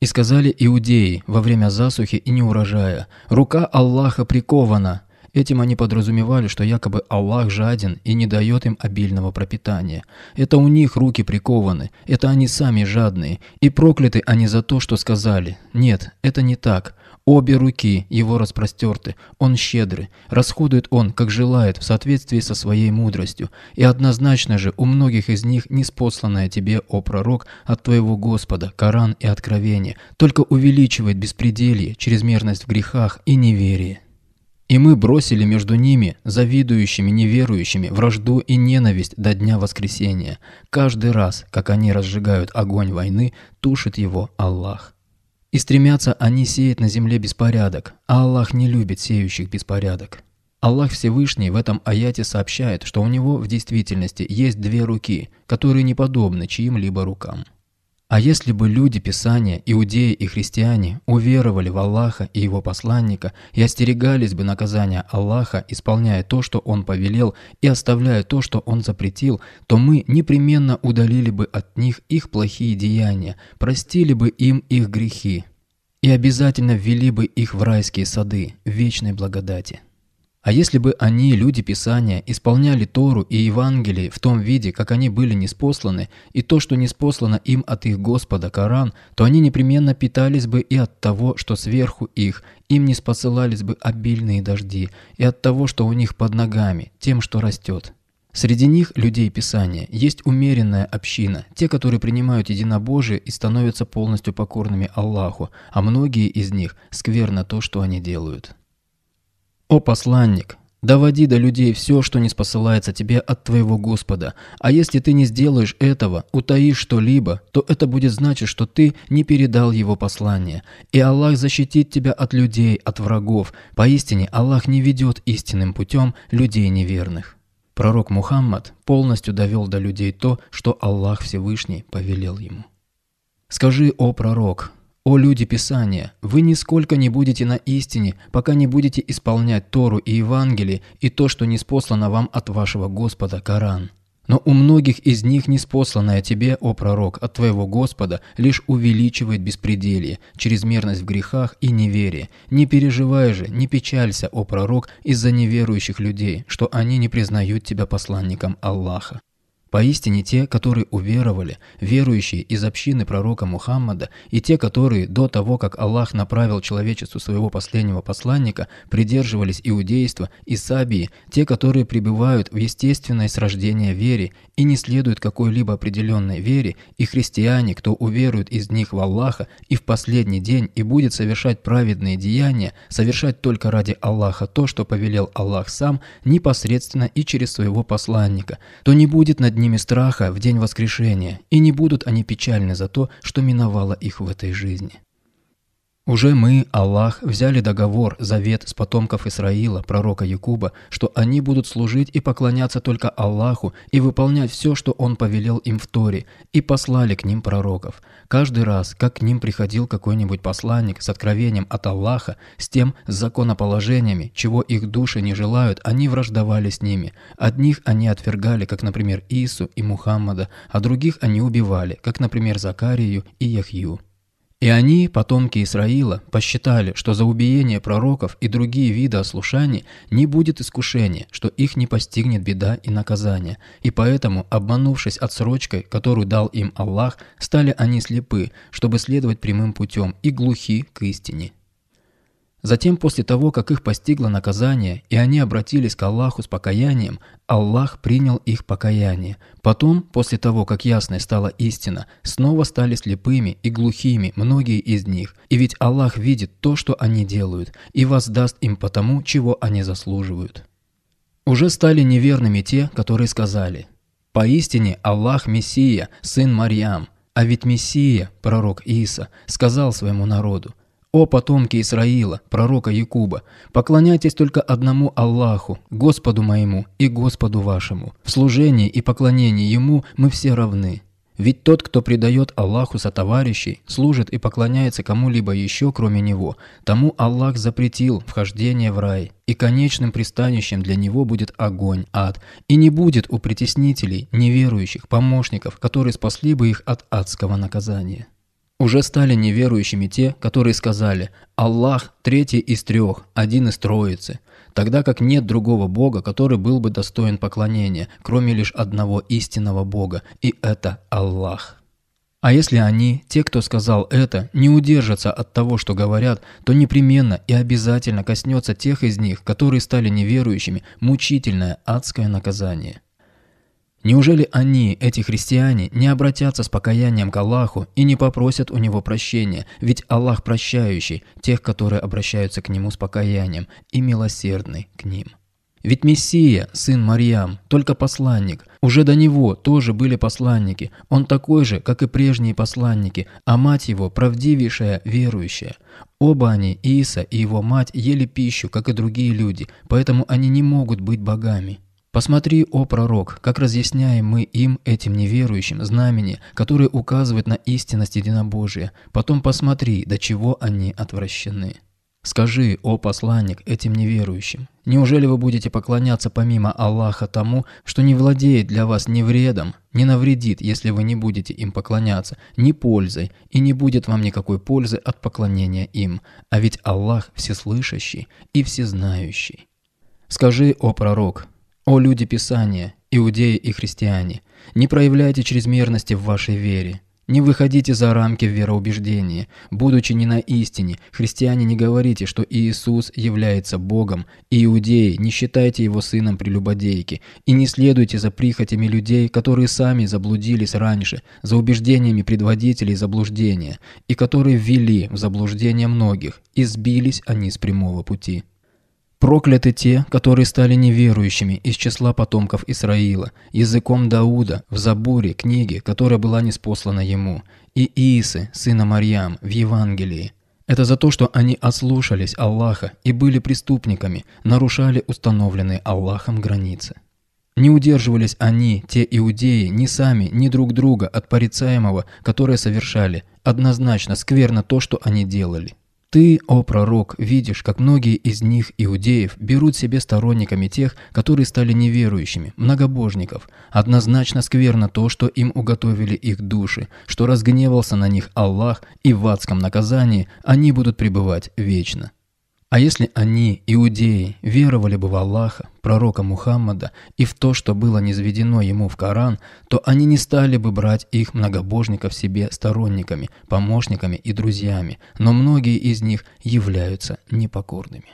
И сказали иудеи во время засухи и неурожая, «Рука Аллаха прикована, Этим они подразумевали, что якобы Аллах жаден и не дает им обильного пропитания. Это у них руки прикованы, это они сами жадные, и прокляты они за то, что сказали. Нет, это не так. Обе руки его распростерты, он щедрый, расходует он, как желает, в соответствии со своей мудростью. И однозначно же у многих из них неспосланное тебе, о пророк, от твоего Господа, Коран и Откровение, только увеличивает беспределье, чрезмерность в грехах и неверие. И мы бросили между ними, завидующими, неверующими, вражду и ненависть до дня воскресения. Каждый раз, как они разжигают огонь войны, тушит его Аллах. И стремятся они сеять на земле беспорядок, а Аллах не любит сеющих беспорядок. Аллах Всевышний в этом аяте сообщает, что у него в действительности есть две руки, которые не подобны чьим-либо рукам. А если бы люди Писания, иудеи и христиане, уверовали в Аллаха и его посланника и остерегались бы наказания Аллаха, исполняя то, что он повелел, и оставляя то, что он запретил, то мы непременно удалили бы от них их плохие деяния, простили бы им их грехи и обязательно ввели бы их в райские сады вечной благодати. А если бы они, люди Писания, исполняли Тору и Евангелие в том виде, как они были неспосланы, и то, что неспослано им от их Господа Коран, то они непременно питались бы и от того, что сверху их, им не спосылались бы обильные дожди, и от того, что у них под ногами, тем, что растет. Среди них, людей Писания, есть умеренная община, те, которые принимают единобожие и становятся полностью покорными Аллаху, а многие из них скверно то, что они делают. «О посланник, доводи до людей все, что не спосылается тебе от твоего Господа, а если ты не сделаешь этого, утаишь что-либо, то это будет значить, что ты не передал его послание, и Аллах защитит тебя от людей, от врагов. Поистине Аллах не ведет истинным путем людей неверных». Пророк Мухаммад полностью довел до людей то, что Аллах Всевышний повелел ему. «Скажи, о пророк, «О люди Писания, вы нисколько не будете на истине, пока не будете исполнять Тору и Евангелие и то, что не спослано вам от вашего Господа Коран. Но у многих из них неспосланное тебе, о пророк, от твоего Господа лишь увеличивает беспределье, чрезмерность в грехах и неверие. Не переживай же, не печалься, о пророк, из-за неверующих людей, что они не признают тебя посланником Аллаха. Поистине те, которые уверовали, верующие из общины пророка Мухаммада, и те, которые до того, как Аллах направил человечеству своего последнего посланника, придерживались иудейства и сабии, те, которые пребывают в естественной с рождения вере и не следуют какой-либо определенной вере, и христиане, кто уверует из них в Аллаха и в последний день и будет совершать праведные деяния, совершать только ради Аллаха то, что повелел Аллах сам, непосредственно и через своего посланника, то не будет над ними страха в день воскрешения, и не будут они печальны за то, что миновало их в этой жизни. Уже мы, Аллах, взяли договор, завет с потомков Исраила, пророка Якуба, что они будут служить и поклоняться только Аллаху и выполнять все, что Он повелел им в Торе, и послали к ним пророков. Каждый раз, как к ним приходил какой-нибудь посланник с откровением от Аллаха, с тем с законоположениями, чего их души не желают, они враждовали с ними. Одних они отвергали, как, например, Иису и Мухаммада, а других они убивали, как, например, Закарию и Яхью. И они, потомки Исраила, посчитали, что за убиение пророков и другие виды ослушаний не будет искушения, что их не постигнет беда и наказание. И поэтому, обманувшись отсрочкой, которую дал им Аллах, стали они слепы, чтобы следовать прямым путем, и глухи к истине. Затем, после того, как их постигло наказание, и они обратились к Аллаху с покаянием, Аллах принял их покаяние. Потом, после того, как ясной стала истина, снова стали слепыми и глухими многие из них. И ведь Аллах видит то, что они делают, и воздаст им по тому, чего они заслуживают. Уже стали неверными те, которые сказали «Поистине Аллах Мессия, сын Марьям». А ведь Мессия, пророк Иса, сказал своему народу «О потомки Исраила, пророка Якуба, поклоняйтесь только одному Аллаху, Господу моему и Господу вашему. В служении и поклонении Ему мы все равны». Ведь тот, кто предает Аллаху со товарищей, служит и поклоняется кому-либо еще, кроме Него, тому Аллах запретил вхождение в рай, и конечным пристанищем для него будет огонь, ад, и не будет у притеснителей, неверующих, помощников, которые спасли бы их от адского наказания. Уже стали неверующими те, которые сказали «Аллах – третий из трех, один из троицы», тогда как нет другого Бога, который был бы достоин поклонения, кроме лишь одного истинного Бога, и это Аллах. А если они, те, кто сказал это, не удержатся от того, что говорят, то непременно и обязательно коснется тех из них, которые стали неверующими, мучительное адское наказание. Неужели они, эти христиане, не обратятся с покаянием к Аллаху и не попросят у него прощения, ведь Аллах прощающий тех, которые обращаются к нему с покаянием, и милосердный к ним. Ведь Мессия, сын Марьям, только посланник. Уже до него тоже были посланники. Он такой же, как и прежние посланники, а мать его правдивейшая верующая. Оба они, Иса и его мать, ели пищу, как и другие люди, поэтому они не могут быть богами. Посмотри, о пророк, как разъясняем мы им, этим неверующим, знамени, которые указывают на истинность единобожия. Потом посмотри, до чего они отвращены. Скажи, о посланник, этим неверующим, неужели вы будете поклоняться помимо Аллаха тому, что не владеет для вас ни вредом, ни навредит, если вы не будете им поклоняться, ни пользой, и не будет вам никакой пользы от поклонения им, а ведь Аллах всеслышащий и всезнающий. Скажи, о пророк, о люди Писания, иудеи и христиане, не проявляйте чрезмерности в вашей вере. Не выходите за рамки вероубеждения. Будучи не на истине, христиане не говорите, что Иисус является Богом, иудеи не считайте его сыном прелюбодейки, и не следуйте за прихотями людей, которые сами заблудились раньше, за убеждениями предводителей заблуждения, и которые ввели в заблуждение многих, и сбились они с прямого пути. Прокляты те, которые стали неверующими из числа потомков Исраила, языком Дауда, в Забуре, книги, которая была неспослана ему, и Иисы, сына Марьям, в Евангелии. Это за то, что они ослушались Аллаха и были преступниками, нарушали установленные Аллахом границы. Не удерживались они, те иудеи, ни сами, ни друг друга от порицаемого, которое совершали, однозначно скверно то, что они делали. Ты, о пророк, видишь, как многие из них, иудеев, берут себе сторонниками тех, которые стали неверующими, многобожников. Однозначно скверно то, что им уготовили их души, что разгневался на них Аллах, и в адском наказании они будут пребывать вечно. А если они, иудеи, веровали бы в Аллаха, пророка Мухаммада и в то, что было низведено ему в Коран, то они не стали бы брать их многобожников себе сторонниками, помощниками и друзьями, но многие из них являются непокорными.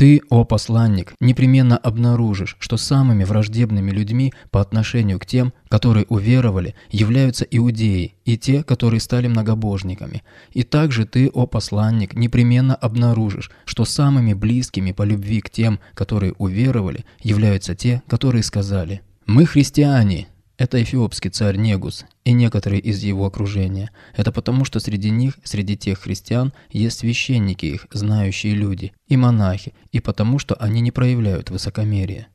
Ты, о посланник, непременно обнаружишь, что самыми враждебными людьми по отношению к тем, которые уверовали, являются иудеи и те, которые стали многобожниками. И также ты, о посланник, непременно обнаружишь, что самыми близкими по любви к тем, которые уверовали, являются те, которые сказали «Мы христиане», это эфиопский царь Негус и некоторые из его окружения. Это потому, что среди них, среди тех христиан, есть священники их, знающие люди, и монахи, и потому, что они не проявляют высокомерия.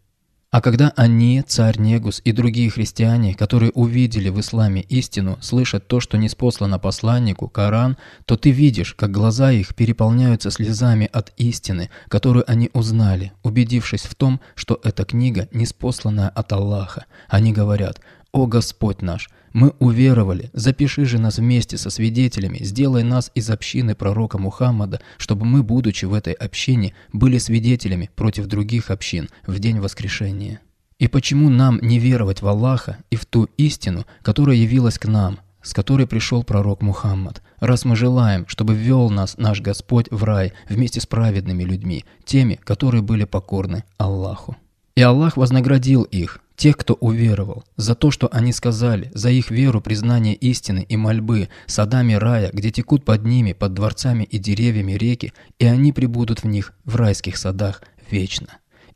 А когда они, царь Негус и другие христиане, которые увидели в исламе истину, слышат то, что не спослано посланнику, Коран, то ты видишь, как глаза их переполняются слезами от истины, которую они узнали, убедившись в том, что эта книга не спосланная от Аллаха. Они говорят – «О Господь наш, мы уверовали, запиши же нас вместе со свидетелями, сделай нас из общины пророка Мухаммада, чтобы мы, будучи в этой общине, были свидетелями против других общин в день воскрешения». И почему нам не веровать в Аллаха и в ту истину, которая явилась к нам, с которой пришел пророк Мухаммад, раз мы желаем, чтобы ввел нас наш Господь в рай вместе с праведными людьми, теми, которые были покорны Аллаху? И Аллах вознаградил их, Тех, кто уверовал, за то, что они сказали, за их веру, признание истины и мольбы, садами рая, где текут под ними, под дворцами и деревьями реки, и они прибудут в них, в райских садах, вечно.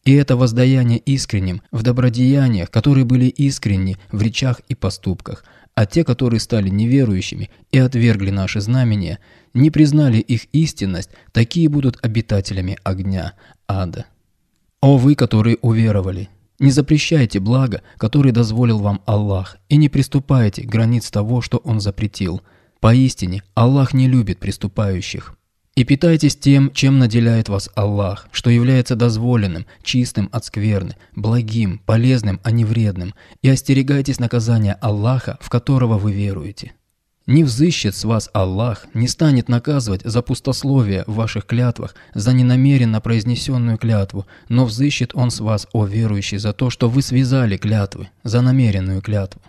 И это воздаяние искренним, в добродеяниях, которые были искренни, в речах и поступках. А те, которые стали неверующими и отвергли наши знамения, не признали их истинность, такие будут обитателями огня, ада. О вы, которые уверовали! Не запрещайте блага, которое дозволил вам Аллах, и не приступайте к границ того, что Он запретил. Поистине, Аллах не любит приступающих. И питайтесь тем, чем наделяет вас Аллах, что является дозволенным, чистым от скверны, благим, полезным, а не вредным, и остерегайтесь наказания Аллаха, в которого вы веруете. Не взыщет с вас Аллах, не станет наказывать за пустословие в ваших клятвах, за ненамеренно произнесенную клятву, но взыщет Он с вас, о верующий, за то, что вы связали клятвы, за намеренную клятву.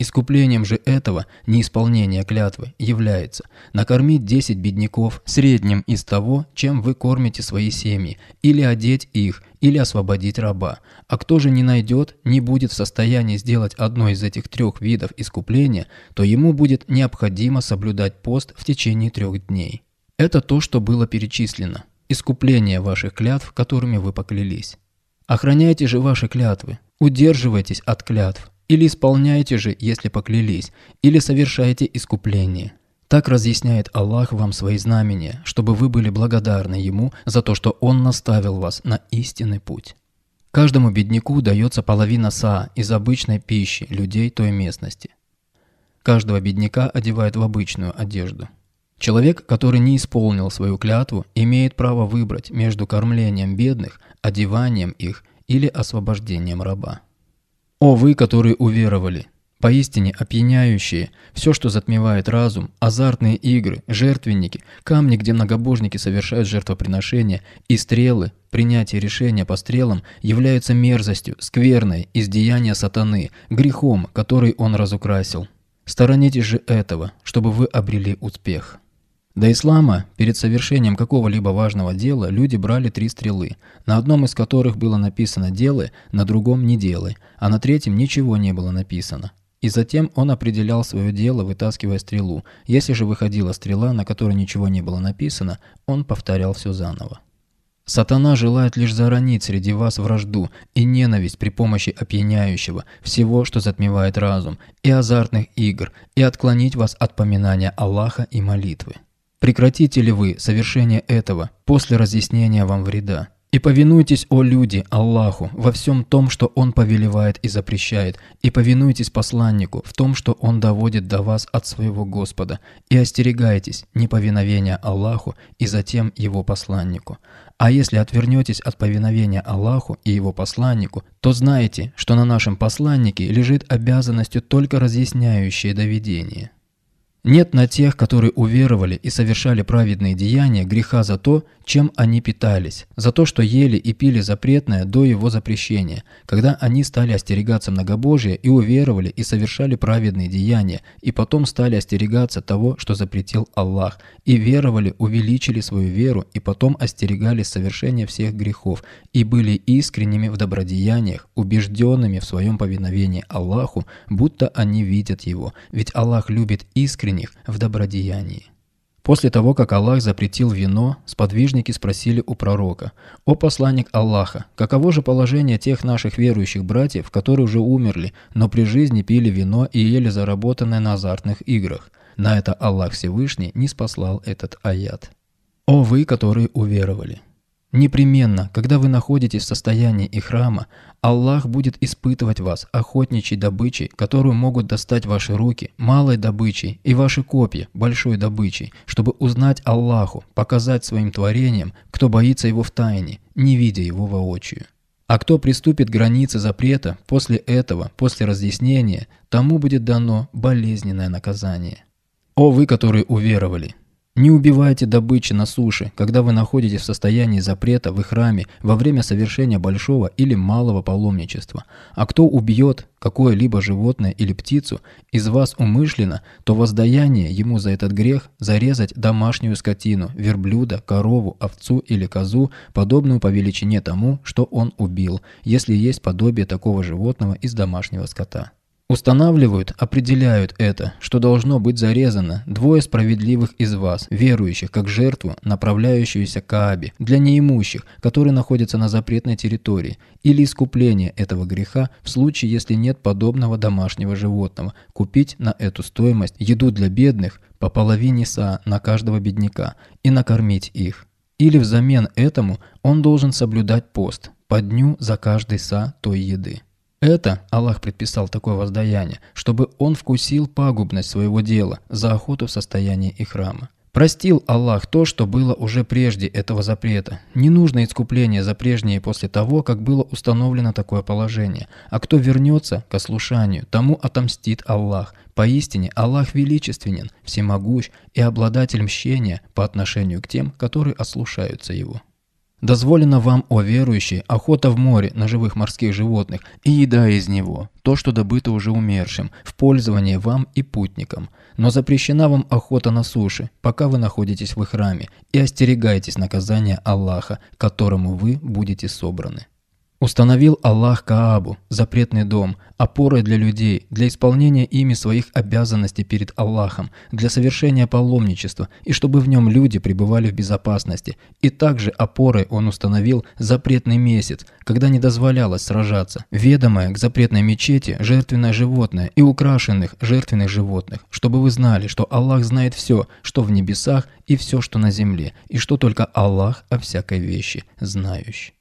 Искуплением же этого неисполнение клятвы является накормить 10 бедняков средним из того, чем вы кормите свои семьи, или одеть их, или освободить раба. А кто же не найдет, не будет в состоянии сделать одно из этих трех видов искупления, то ему будет необходимо соблюдать пост в течение трех дней. Это то, что было перечислено. Искупление ваших клятв, которыми вы поклялись. Охраняйте же ваши клятвы, удерживайтесь от клятв, или исполняете же, если поклялись, или совершаете искупление. Так разъясняет Аллах вам свои знамения, чтобы вы были благодарны Ему за то, что Он наставил вас на истинный путь. Каждому бедняку дается половина са из обычной пищи людей той местности. Каждого бедняка одевают в обычную одежду. Человек, который не исполнил свою клятву, имеет право выбрать между кормлением бедных, одеванием их или освобождением раба. О вы, которые уверовали! Поистине опьяняющие, все, что затмевает разум, азартные игры, жертвенники, камни, где многобожники совершают жертвоприношения, и стрелы, принятие решения по стрелам, являются мерзостью, скверной, издеяния сатаны, грехом, который он разукрасил. Сторонитесь же этого, чтобы вы обрели успех». До ислама перед совершением какого-либо важного дела люди брали три стрелы, на одном из которых было написано делы, на другом «не делы, а на третьем ничего не было написано. И затем он определял свое дело, вытаскивая стрелу. Если же выходила стрела, на которой ничего не было написано, он повторял все заново. Сатана желает лишь заранить среди вас вражду и ненависть при помощи опьяняющего, всего, что затмевает разум, и азартных игр, и отклонить вас от поминания Аллаха и молитвы. Прекратите ли вы совершение этого после разъяснения вам вреда? И повинуйтесь, о люди, Аллаху, во всем том, что Он повелевает и запрещает, и повинуйтесь посланнику в том, что Он доводит до вас от своего Господа, и остерегайтесь неповиновения Аллаху и затем Его посланнику. А если отвернетесь от повиновения Аллаху и Его посланнику, то знайте, что на нашем посланнике лежит обязанностью только разъясняющее доведение. Нет на тех, которые уверовали и совершали праведные деяния, греха за то, чем они питались, за то, что ели и пили запретное до его запрещения, когда они стали остерегаться многобожия и уверовали и совершали праведные деяния, и потом стали остерегаться того, что запретил Аллах, и веровали, увеличили свою веру, и потом остерегались совершения всех грехов, и были искренними в добродеяниях, убежденными в своем повиновении Аллаху, будто они видят его, ведь Аллах любит искренне искренних в добродеянии. После того, как Аллах запретил вино, сподвижники спросили у пророка, «О посланник Аллаха, каково же положение тех наших верующих братьев, которые уже умерли, но при жизни пили вино и ели заработанное на азартных играх?» На это Аллах Всевышний не спаслал этот аят. «О вы, которые уверовали! Непременно, когда вы находитесь в состоянии и храма, Аллах будет испытывать вас охотничьей добычей, которую могут достать ваши руки, малой добычей и ваши копья, большой добычей, чтобы узнать Аллаху, показать своим творениям, кто боится его в тайне, не видя его воочию. А кто приступит к границе запрета после этого, после разъяснения, тому будет дано болезненное наказание. О вы, которые уверовали! Не убивайте добычи на суше, когда вы находитесь в состоянии запрета в их храме во время совершения большого или малого паломничества. А кто убьет какое-либо животное или птицу из вас умышленно, то воздаяние ему за этот грех зарезать домашнюю скотину, верблюда, корову, овцу или козу, подобную по величине тому, что он убил, если есть подобие такого животного из домашнего скота. Устанавливают, определяют это, что должно быть зарезано двое справедливых из вас, верующих, как жертву, направляющуюся к Аабе, для неимущих, которые находятся на запретной территории, или искупление этого греха в случае, если нет подобного домашнего животного, купить на эту стоимость еду для бедных по половине са на каждого бедняка и накормить их. Или взамен этому он должен соблюдать пост по дню за каждый са той еды. Это Аллах предписал такое воздаяние, чтобы он вкусил пагубность своего дела за охоту в состоянии и храма. Простил Аллах то, что было уже прежде этого запрета. Не нужно искупление за прежнее после того, как было установлено такое положение. А кто вернется к ослушанию, тому отомстит Аллах. Поистине Аллах величественен, всемогущ и обладатель мщения по отношению к тем, которые ослушаются Его. Дозволена вам, о верующие, охота в море на живых морских животных и еда из него, то, что добыто уже умершим, в пользование вам и путникам. Но запрещена вам охота на суше, пока вы находитесь в храме, и остерегайтесь наказания Аллаха, к которому вы будете собраны. Установил Аллах Каабу, запретный дом, опорой для людей, для исполнения ими своих обязанностей перед Аллахом, для совершения паломничества, и чтобы в нем люди пребывали в безопасности. И также опорой он установил запретный месяц, когда не дозволялось сражаться, ведомое к запретной мечети жертвенное животное и украшенных жертвенных животных, чтобы вы знали, что Аллах знает все, что в небесах и все, что на земле, и что только Аллах о всякой вещи знающий.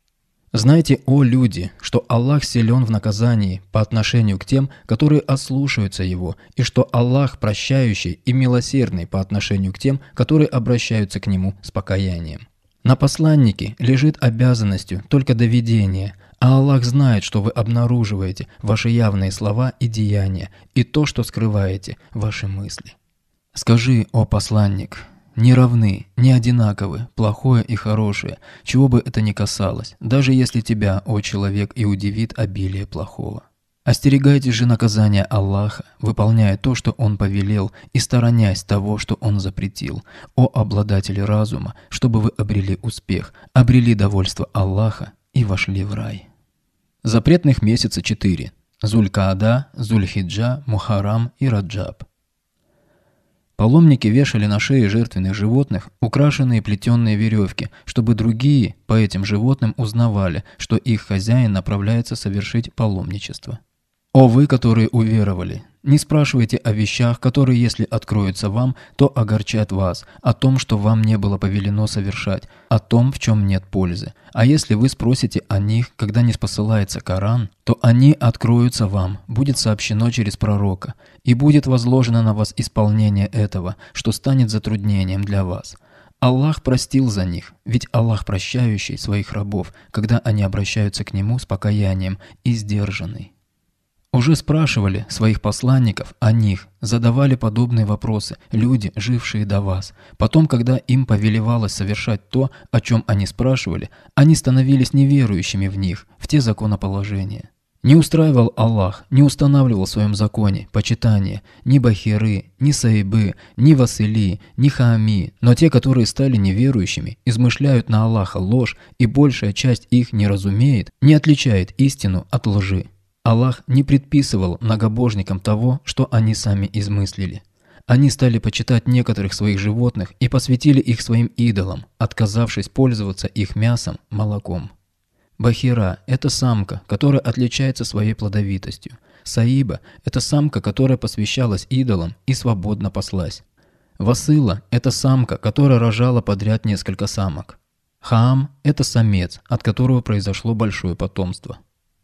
Знайте, о люди, что Аллах силен в наказании по отношению к тем, которые ослушаются Его, и что Аллах прощающий и милосердный по отношению к тем, которые обращаются к Нему с покаянием. На посланнике лежит обязанностью только доведение, а Аллах знает, что вы обнаруживаете ваши явные слова и деяния, и то, что скрываете, ваши мысли. Скажи, о посланник, не равны, не одинаковы, плохое и хорошее, чего бы это ни касалось, даже если тебя, о человек, и удивит обилие плохого. Остерегайтесь же наказания Аллаха, выполняя то, что Он повелел, и сторонясь того, что Он запретил. О обладатели разума, чтобы вы обрели успех, обрели довольство Аллаха и вошли в рай. Запретных месяца четыре. Зулькаада, Зульхиджа, Мухарам и Раджаб. Паломники вешали на шеи жертвенных животных украшенные плетеные веревки, чтобы другие по этим животным узнавали, что их хозяин направляется совершить паломничество. «О вы, которые уверовали! Не спрашивайте о вещах, которые, если откроются вам, то огорчат вас, о том, что вам не было повелено совершать, о том, в чем нет пользы. А если вы спросите о них, когда не спосылается Коран, то они откроются вам, будет сообщено через пророка, и будет возложено на вас исполнение этого, что станет затруднением для вас. Аллах простил за них, ведь Аллах прощающий своих рабов, когда они обращаются к Нему с покаянием и сдержанный. Уже спрашивали своих посланников о них, задавали подобные вопросы люди, жившие до вас. Потом, когда им повелевалось совершать то, о чем они спрашивали, они становились неверующими в них, в те законоположения. Не устраивал Аллах, не устанавливал в своем законе почитание ни Бахиры, ни Саибы, ни Васили, ни Хаами, но те, которые стали неверующими, измышляют на Аллаха ложь, и большая часть их не разумеет, не отличает истину от лжи. Аллах не предписывал многобожникам того, что они сами измыслили. Они стали почитать некоторых своих животных и посвятили их своим идолам, отказавшись пользоваться их мясом, молоком. Бахира – это самка, которая отличается своей плодовитостью. Саиба – это самка, которая посвящалась идолам и свободно паслась. Васыла – это самка, которая рожала подряд несколько самок. Хаам – это самец, от которого произошло большое потомство.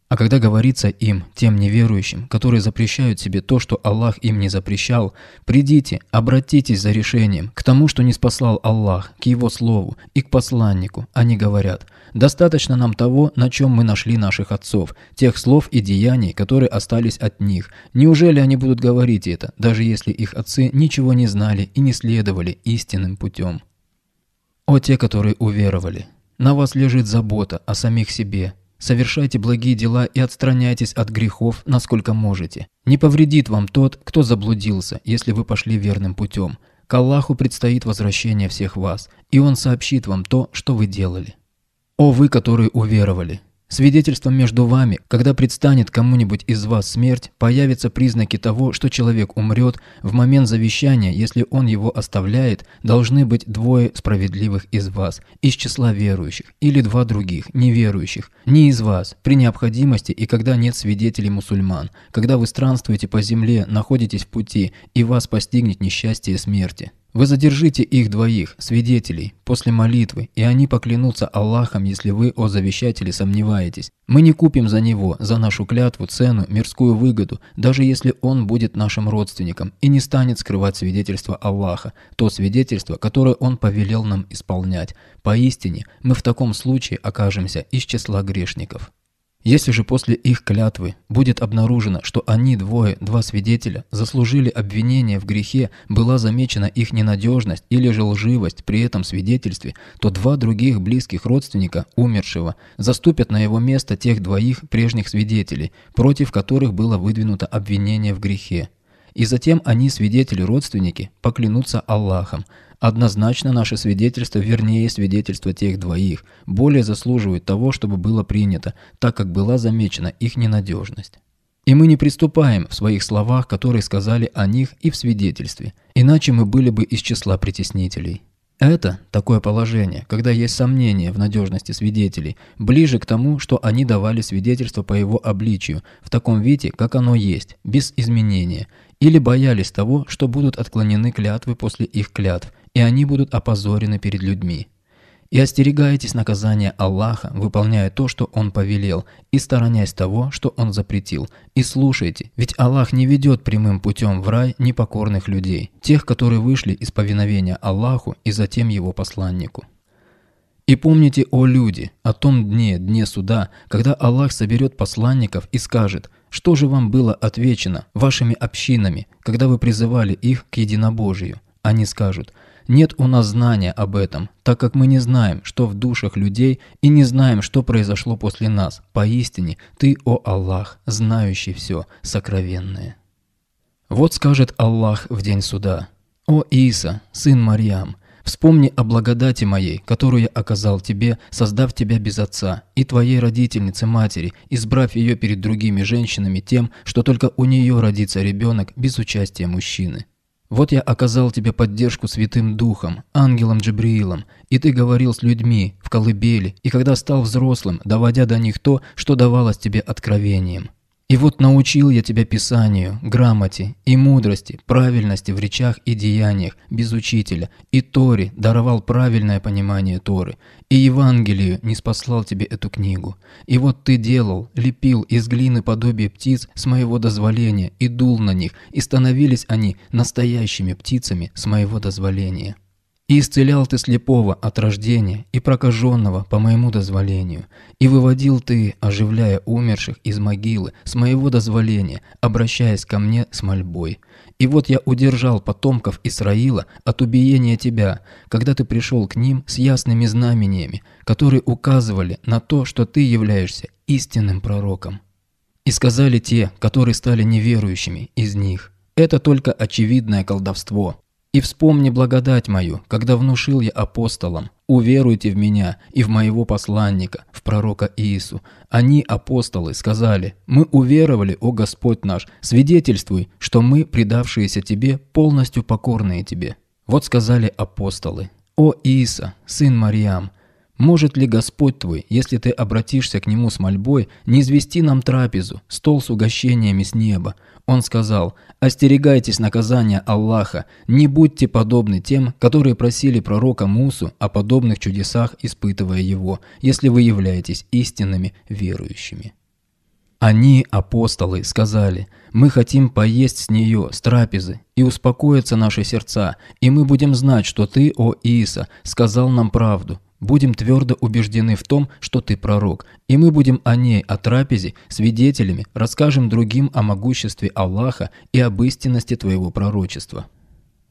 А когда говорится им, тем неверующим, которые запрещают себе то, что Аллах им не запрещал, «Придите, обратитесь за решением к тому, что не спасал Аллах, к Его Слову и к посланнику», они говорят, «Достаточно нам того, на чем мы нашли наших отцов, тех слов и деяний, которые остались от них. Неужели они будут говорить это, даже если их отцы ничего не знали и не следовали истинным путем?» «О те, которые уверовали! На вас лежит забота о самих себе» Совершайте благие дела и отстраняйтесь от грехов, насколько можете. Не повредит вам тот, кто заблудился, если вы пошли верным путем. К Аллаху предстоит возвращение всех вас, и Он сообщит вам то, что вы делали. О вы, которые уверовали! Свидетельством между вами, когда предстанет кому-нибудь из вас смерть, появятся признаки того, что человек умрет, в момент завещания, если он его оставляет, должны быть двое справедливых из вас, из числа верующих, или два других, неверующих, не из вас, при необходимости и когда нет свидетелей мусульман, когда вы странствуете по земле, находитесь в пути, и вас постигнет несчастье смерти. Вы задержите их двоих, свидетелей, после молитвы, и они поклянутся Аллахом, если вы, о завещателе, сомневаетесь. Мы не купим за него, за нашу клятву, цену, мирскую выгоду, даже если он будет нашим родственником и не станет скрывать свидетельство Аллаха, то свидетельство, которое он повелел нам исполнять. Поистине, мы в таком случае окажемся из числа грешников. Если же после их клятвы будет обнаружено, что они двое, два свидетеля, заслужили обвинение в грехе, была замечена их ненадежность или же лживость при этом свидетельстве, то два других близких родственника умершего заступят на его место тех двоих прежних свидетелей, против которых было выдвинуто обвинение в грехе. И затем они, свидетели, родственники, поклянутся Аллахом. Однозначно наше свидетельство, вернее свидетельство тех двоих, более заслуживает того, чтобы было принято, так как была замечена их ненадежность. И мы не приступаем в своих словах, которые сказали о них и в свидетельстве, иначе мы были бы из числа притеснителей. Это такое положение, когда есть сомнения в надежности свидетелей, ближе к тому, что они давали свидетельство по его обличию, в таком виде, как оно есть, без изменения, или боялись того, что будут отклонены клятвы после их клятв, и они будут опозорены перед людьми. И остерегайтесь наказания Аллаха, выполняя то, что Он повелел, и сторонясь того, что Он запретил. И слушайте, ведь Аллах не ведет прямым путем в рай непокорных людей, тех, которые вышли из повиновения Аллаху и затем Его посланнику. И помните, о люди, о том дне, дне суда, когда Аллах соберет посланников и скажет, что же вам было отвечено вашими общинами, когда вы призывали их к единобожию. Они скажут – нет у нас знания об этом, так как мы не знаем, что в душах людей и не знаем, что произошло после нас. Поистине, Ты, о Аллах, знающий все, сокровенное. Вот скажет Аллах в день суда. «О Иса, сын Марьям, вспомни о благодати моей, которую я оказал тебе, создав тебя без отца, и твоей родительнице-матери, избрав ее перед другими женщинами тем, что только у нее родится ребенок без участия мужчины». Вот я оказал тебе поддержку Святым Духом, ангелом Джабриилом, и ты говорил с людьми в колыбели, и когда стал взрослым, доводя до них то, что давалось тебе откровением. И вот научил я тебя писанию, грамоте и мудрости, правильности в речах и деяниях, без учителя. И Торе даровал правильное понимание Торы. И Евангелию не спаслал тебе эту книгу. И вот ты делал, лепил из глины подобие птиц с моего дозволения и дул на них, и становились они настоящими птицами с моего дозволения. И исцелял ты слепого от рождения и прокаженного по моему дозволению, и выводил ты, оживляя умерших из могилы, с моего дозволения, обращаясь ко мне с мольбой. И вот я удержал потомков Исраила от убиения тебя, когда ты пришел к ним с ясными знамениями, которые указывали на то, что ты являешься истинным пророком. И сказали те, которые стали неверующими из них, это только очевидное колдовство, и вспомни благодать мою, когда внушил я апостолам, уверуйте в меня и в моего посланника, в пророка Иису. Они, апостолы, сказали, мы уверовали, о Господь наш, свидетельствуй, что мы, предавшиеся тебе, полностью покорные тебе. Вот сказали апостолы, о Иса, сын Мариам, может ли Господь твой, если ты обратишься к Нему с мольбой, не извести нам трапезу, стол с угощениями с неба? Он сказал, «Остерегайтесь наказания Аллаха, не будьте подобны тем, которые просили пророка Мусу о подобных чудесах, испытывая его, если вы являетесь истинными верующими». Они, апостолы, сказали, «Мы хотим поесть с нее, с трапезы, и успокоятся наши сердца, и мы будем знать, что ты, о Иса, сказал нам правду, будем твердо убеждены в том, что ты пророк, и мы будем о ней, о трапезе, свидетелями, расскажем другим о могуществе Аллаха и об истинности твоего пророчества».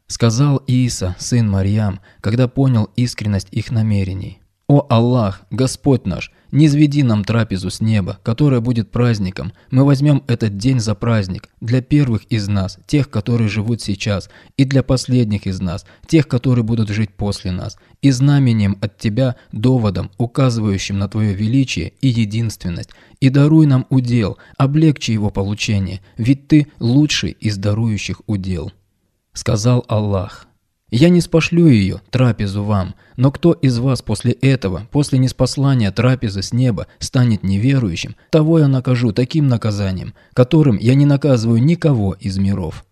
Сказал Иса, сын Марьям, когда понял искренность их намерений. «О Аллах, Господь наш, не зведи нам трапезу с неба, которая будет праздником. Мы возьмем этот день за праздник для первых из нас, тех, которые живут сейчас, и для последних из нас, тех, которые будут жить после нас, и знамением от Тебя, доводом, указывающим на Твое величие и единственность, и даруй нам удел, облегчи его получение, ведь Ты лучший из дарующих удел». Сказал Аллах. «Я не спошлю ее, трапезу вам, но кто из вас после этого, после неспослания трапезы с неба, станет неверующим, того я накажу таким наказанием, которым я не наказываю никого из миров».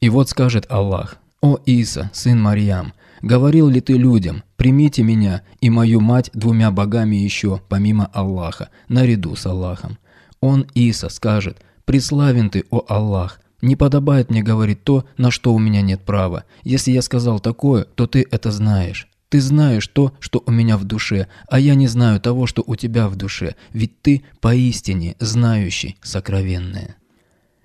И вот скажет Аллах, «О Иса, сын Марьям, говорил ли ты людям, примите меня и мою мать двумя богами еще, помимо Аллаха, наряду с Аллахом? Он, Иса, скажет, преславен ты, о Аллах, не подобает мне говорить то, на что у меня нет права. Если я сказал такое, то ты это знаешь». Ты знаешь то, что у меня в душе, а я не знаю того, что у тебя в душе, ведь ты поистине знающий сокровенное.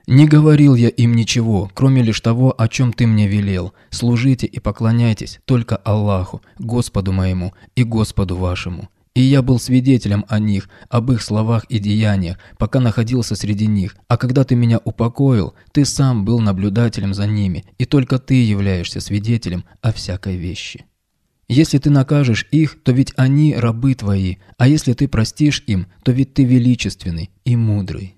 Не говорил я им ничего, кроме лишь того, о чем ты мне велел. Служите и поклоняйтесь только Аллаху, Господу моему и Господу вашему. И я был свидетелем о них, об их словах и деяниях, пока находился среди них. А когда ты меня упокоил, ты сам был наблюдателем за ними, и только ты являешься свидетелем о всякой вещи. Если ты накажешь их, то ведь они рабы твои, а если ты простишь им, то ведь ты величественный и мудрый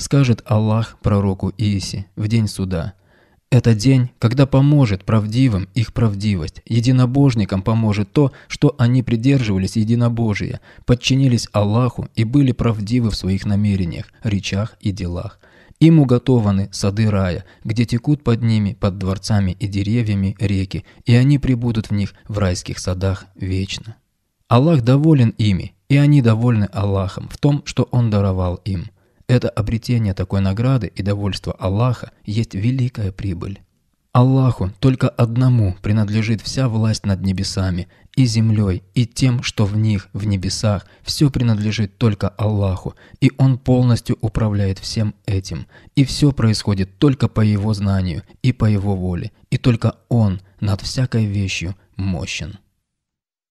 скажет Аллах пророку Иисе в день суда. Это день, когда поможет правдивым их правдивость, единобожникам поможет то, что они придерживались единобожия, подчинились Аллаху и были правдивы в своих намерениях, речах и делах. Им уготованы сады рая, где текут под ними, под дворцами и деревьями реки, и они прибудут в них в райских садах вечно. Аллах доволен ими, и они довольны Аллахом в том, что Он даровал им. Это обретение такой награды и довольство Аллаха есть великая прибыль. Аллаху только одному принадлежит вся власть над небесами и землей, и тем, что в них, в небесах, все принадлежит только Аллаху, и Он полностью управляет всем этим, и все происходит только по Его знанию и по Его воле, и только Он над всякой вещью мощен.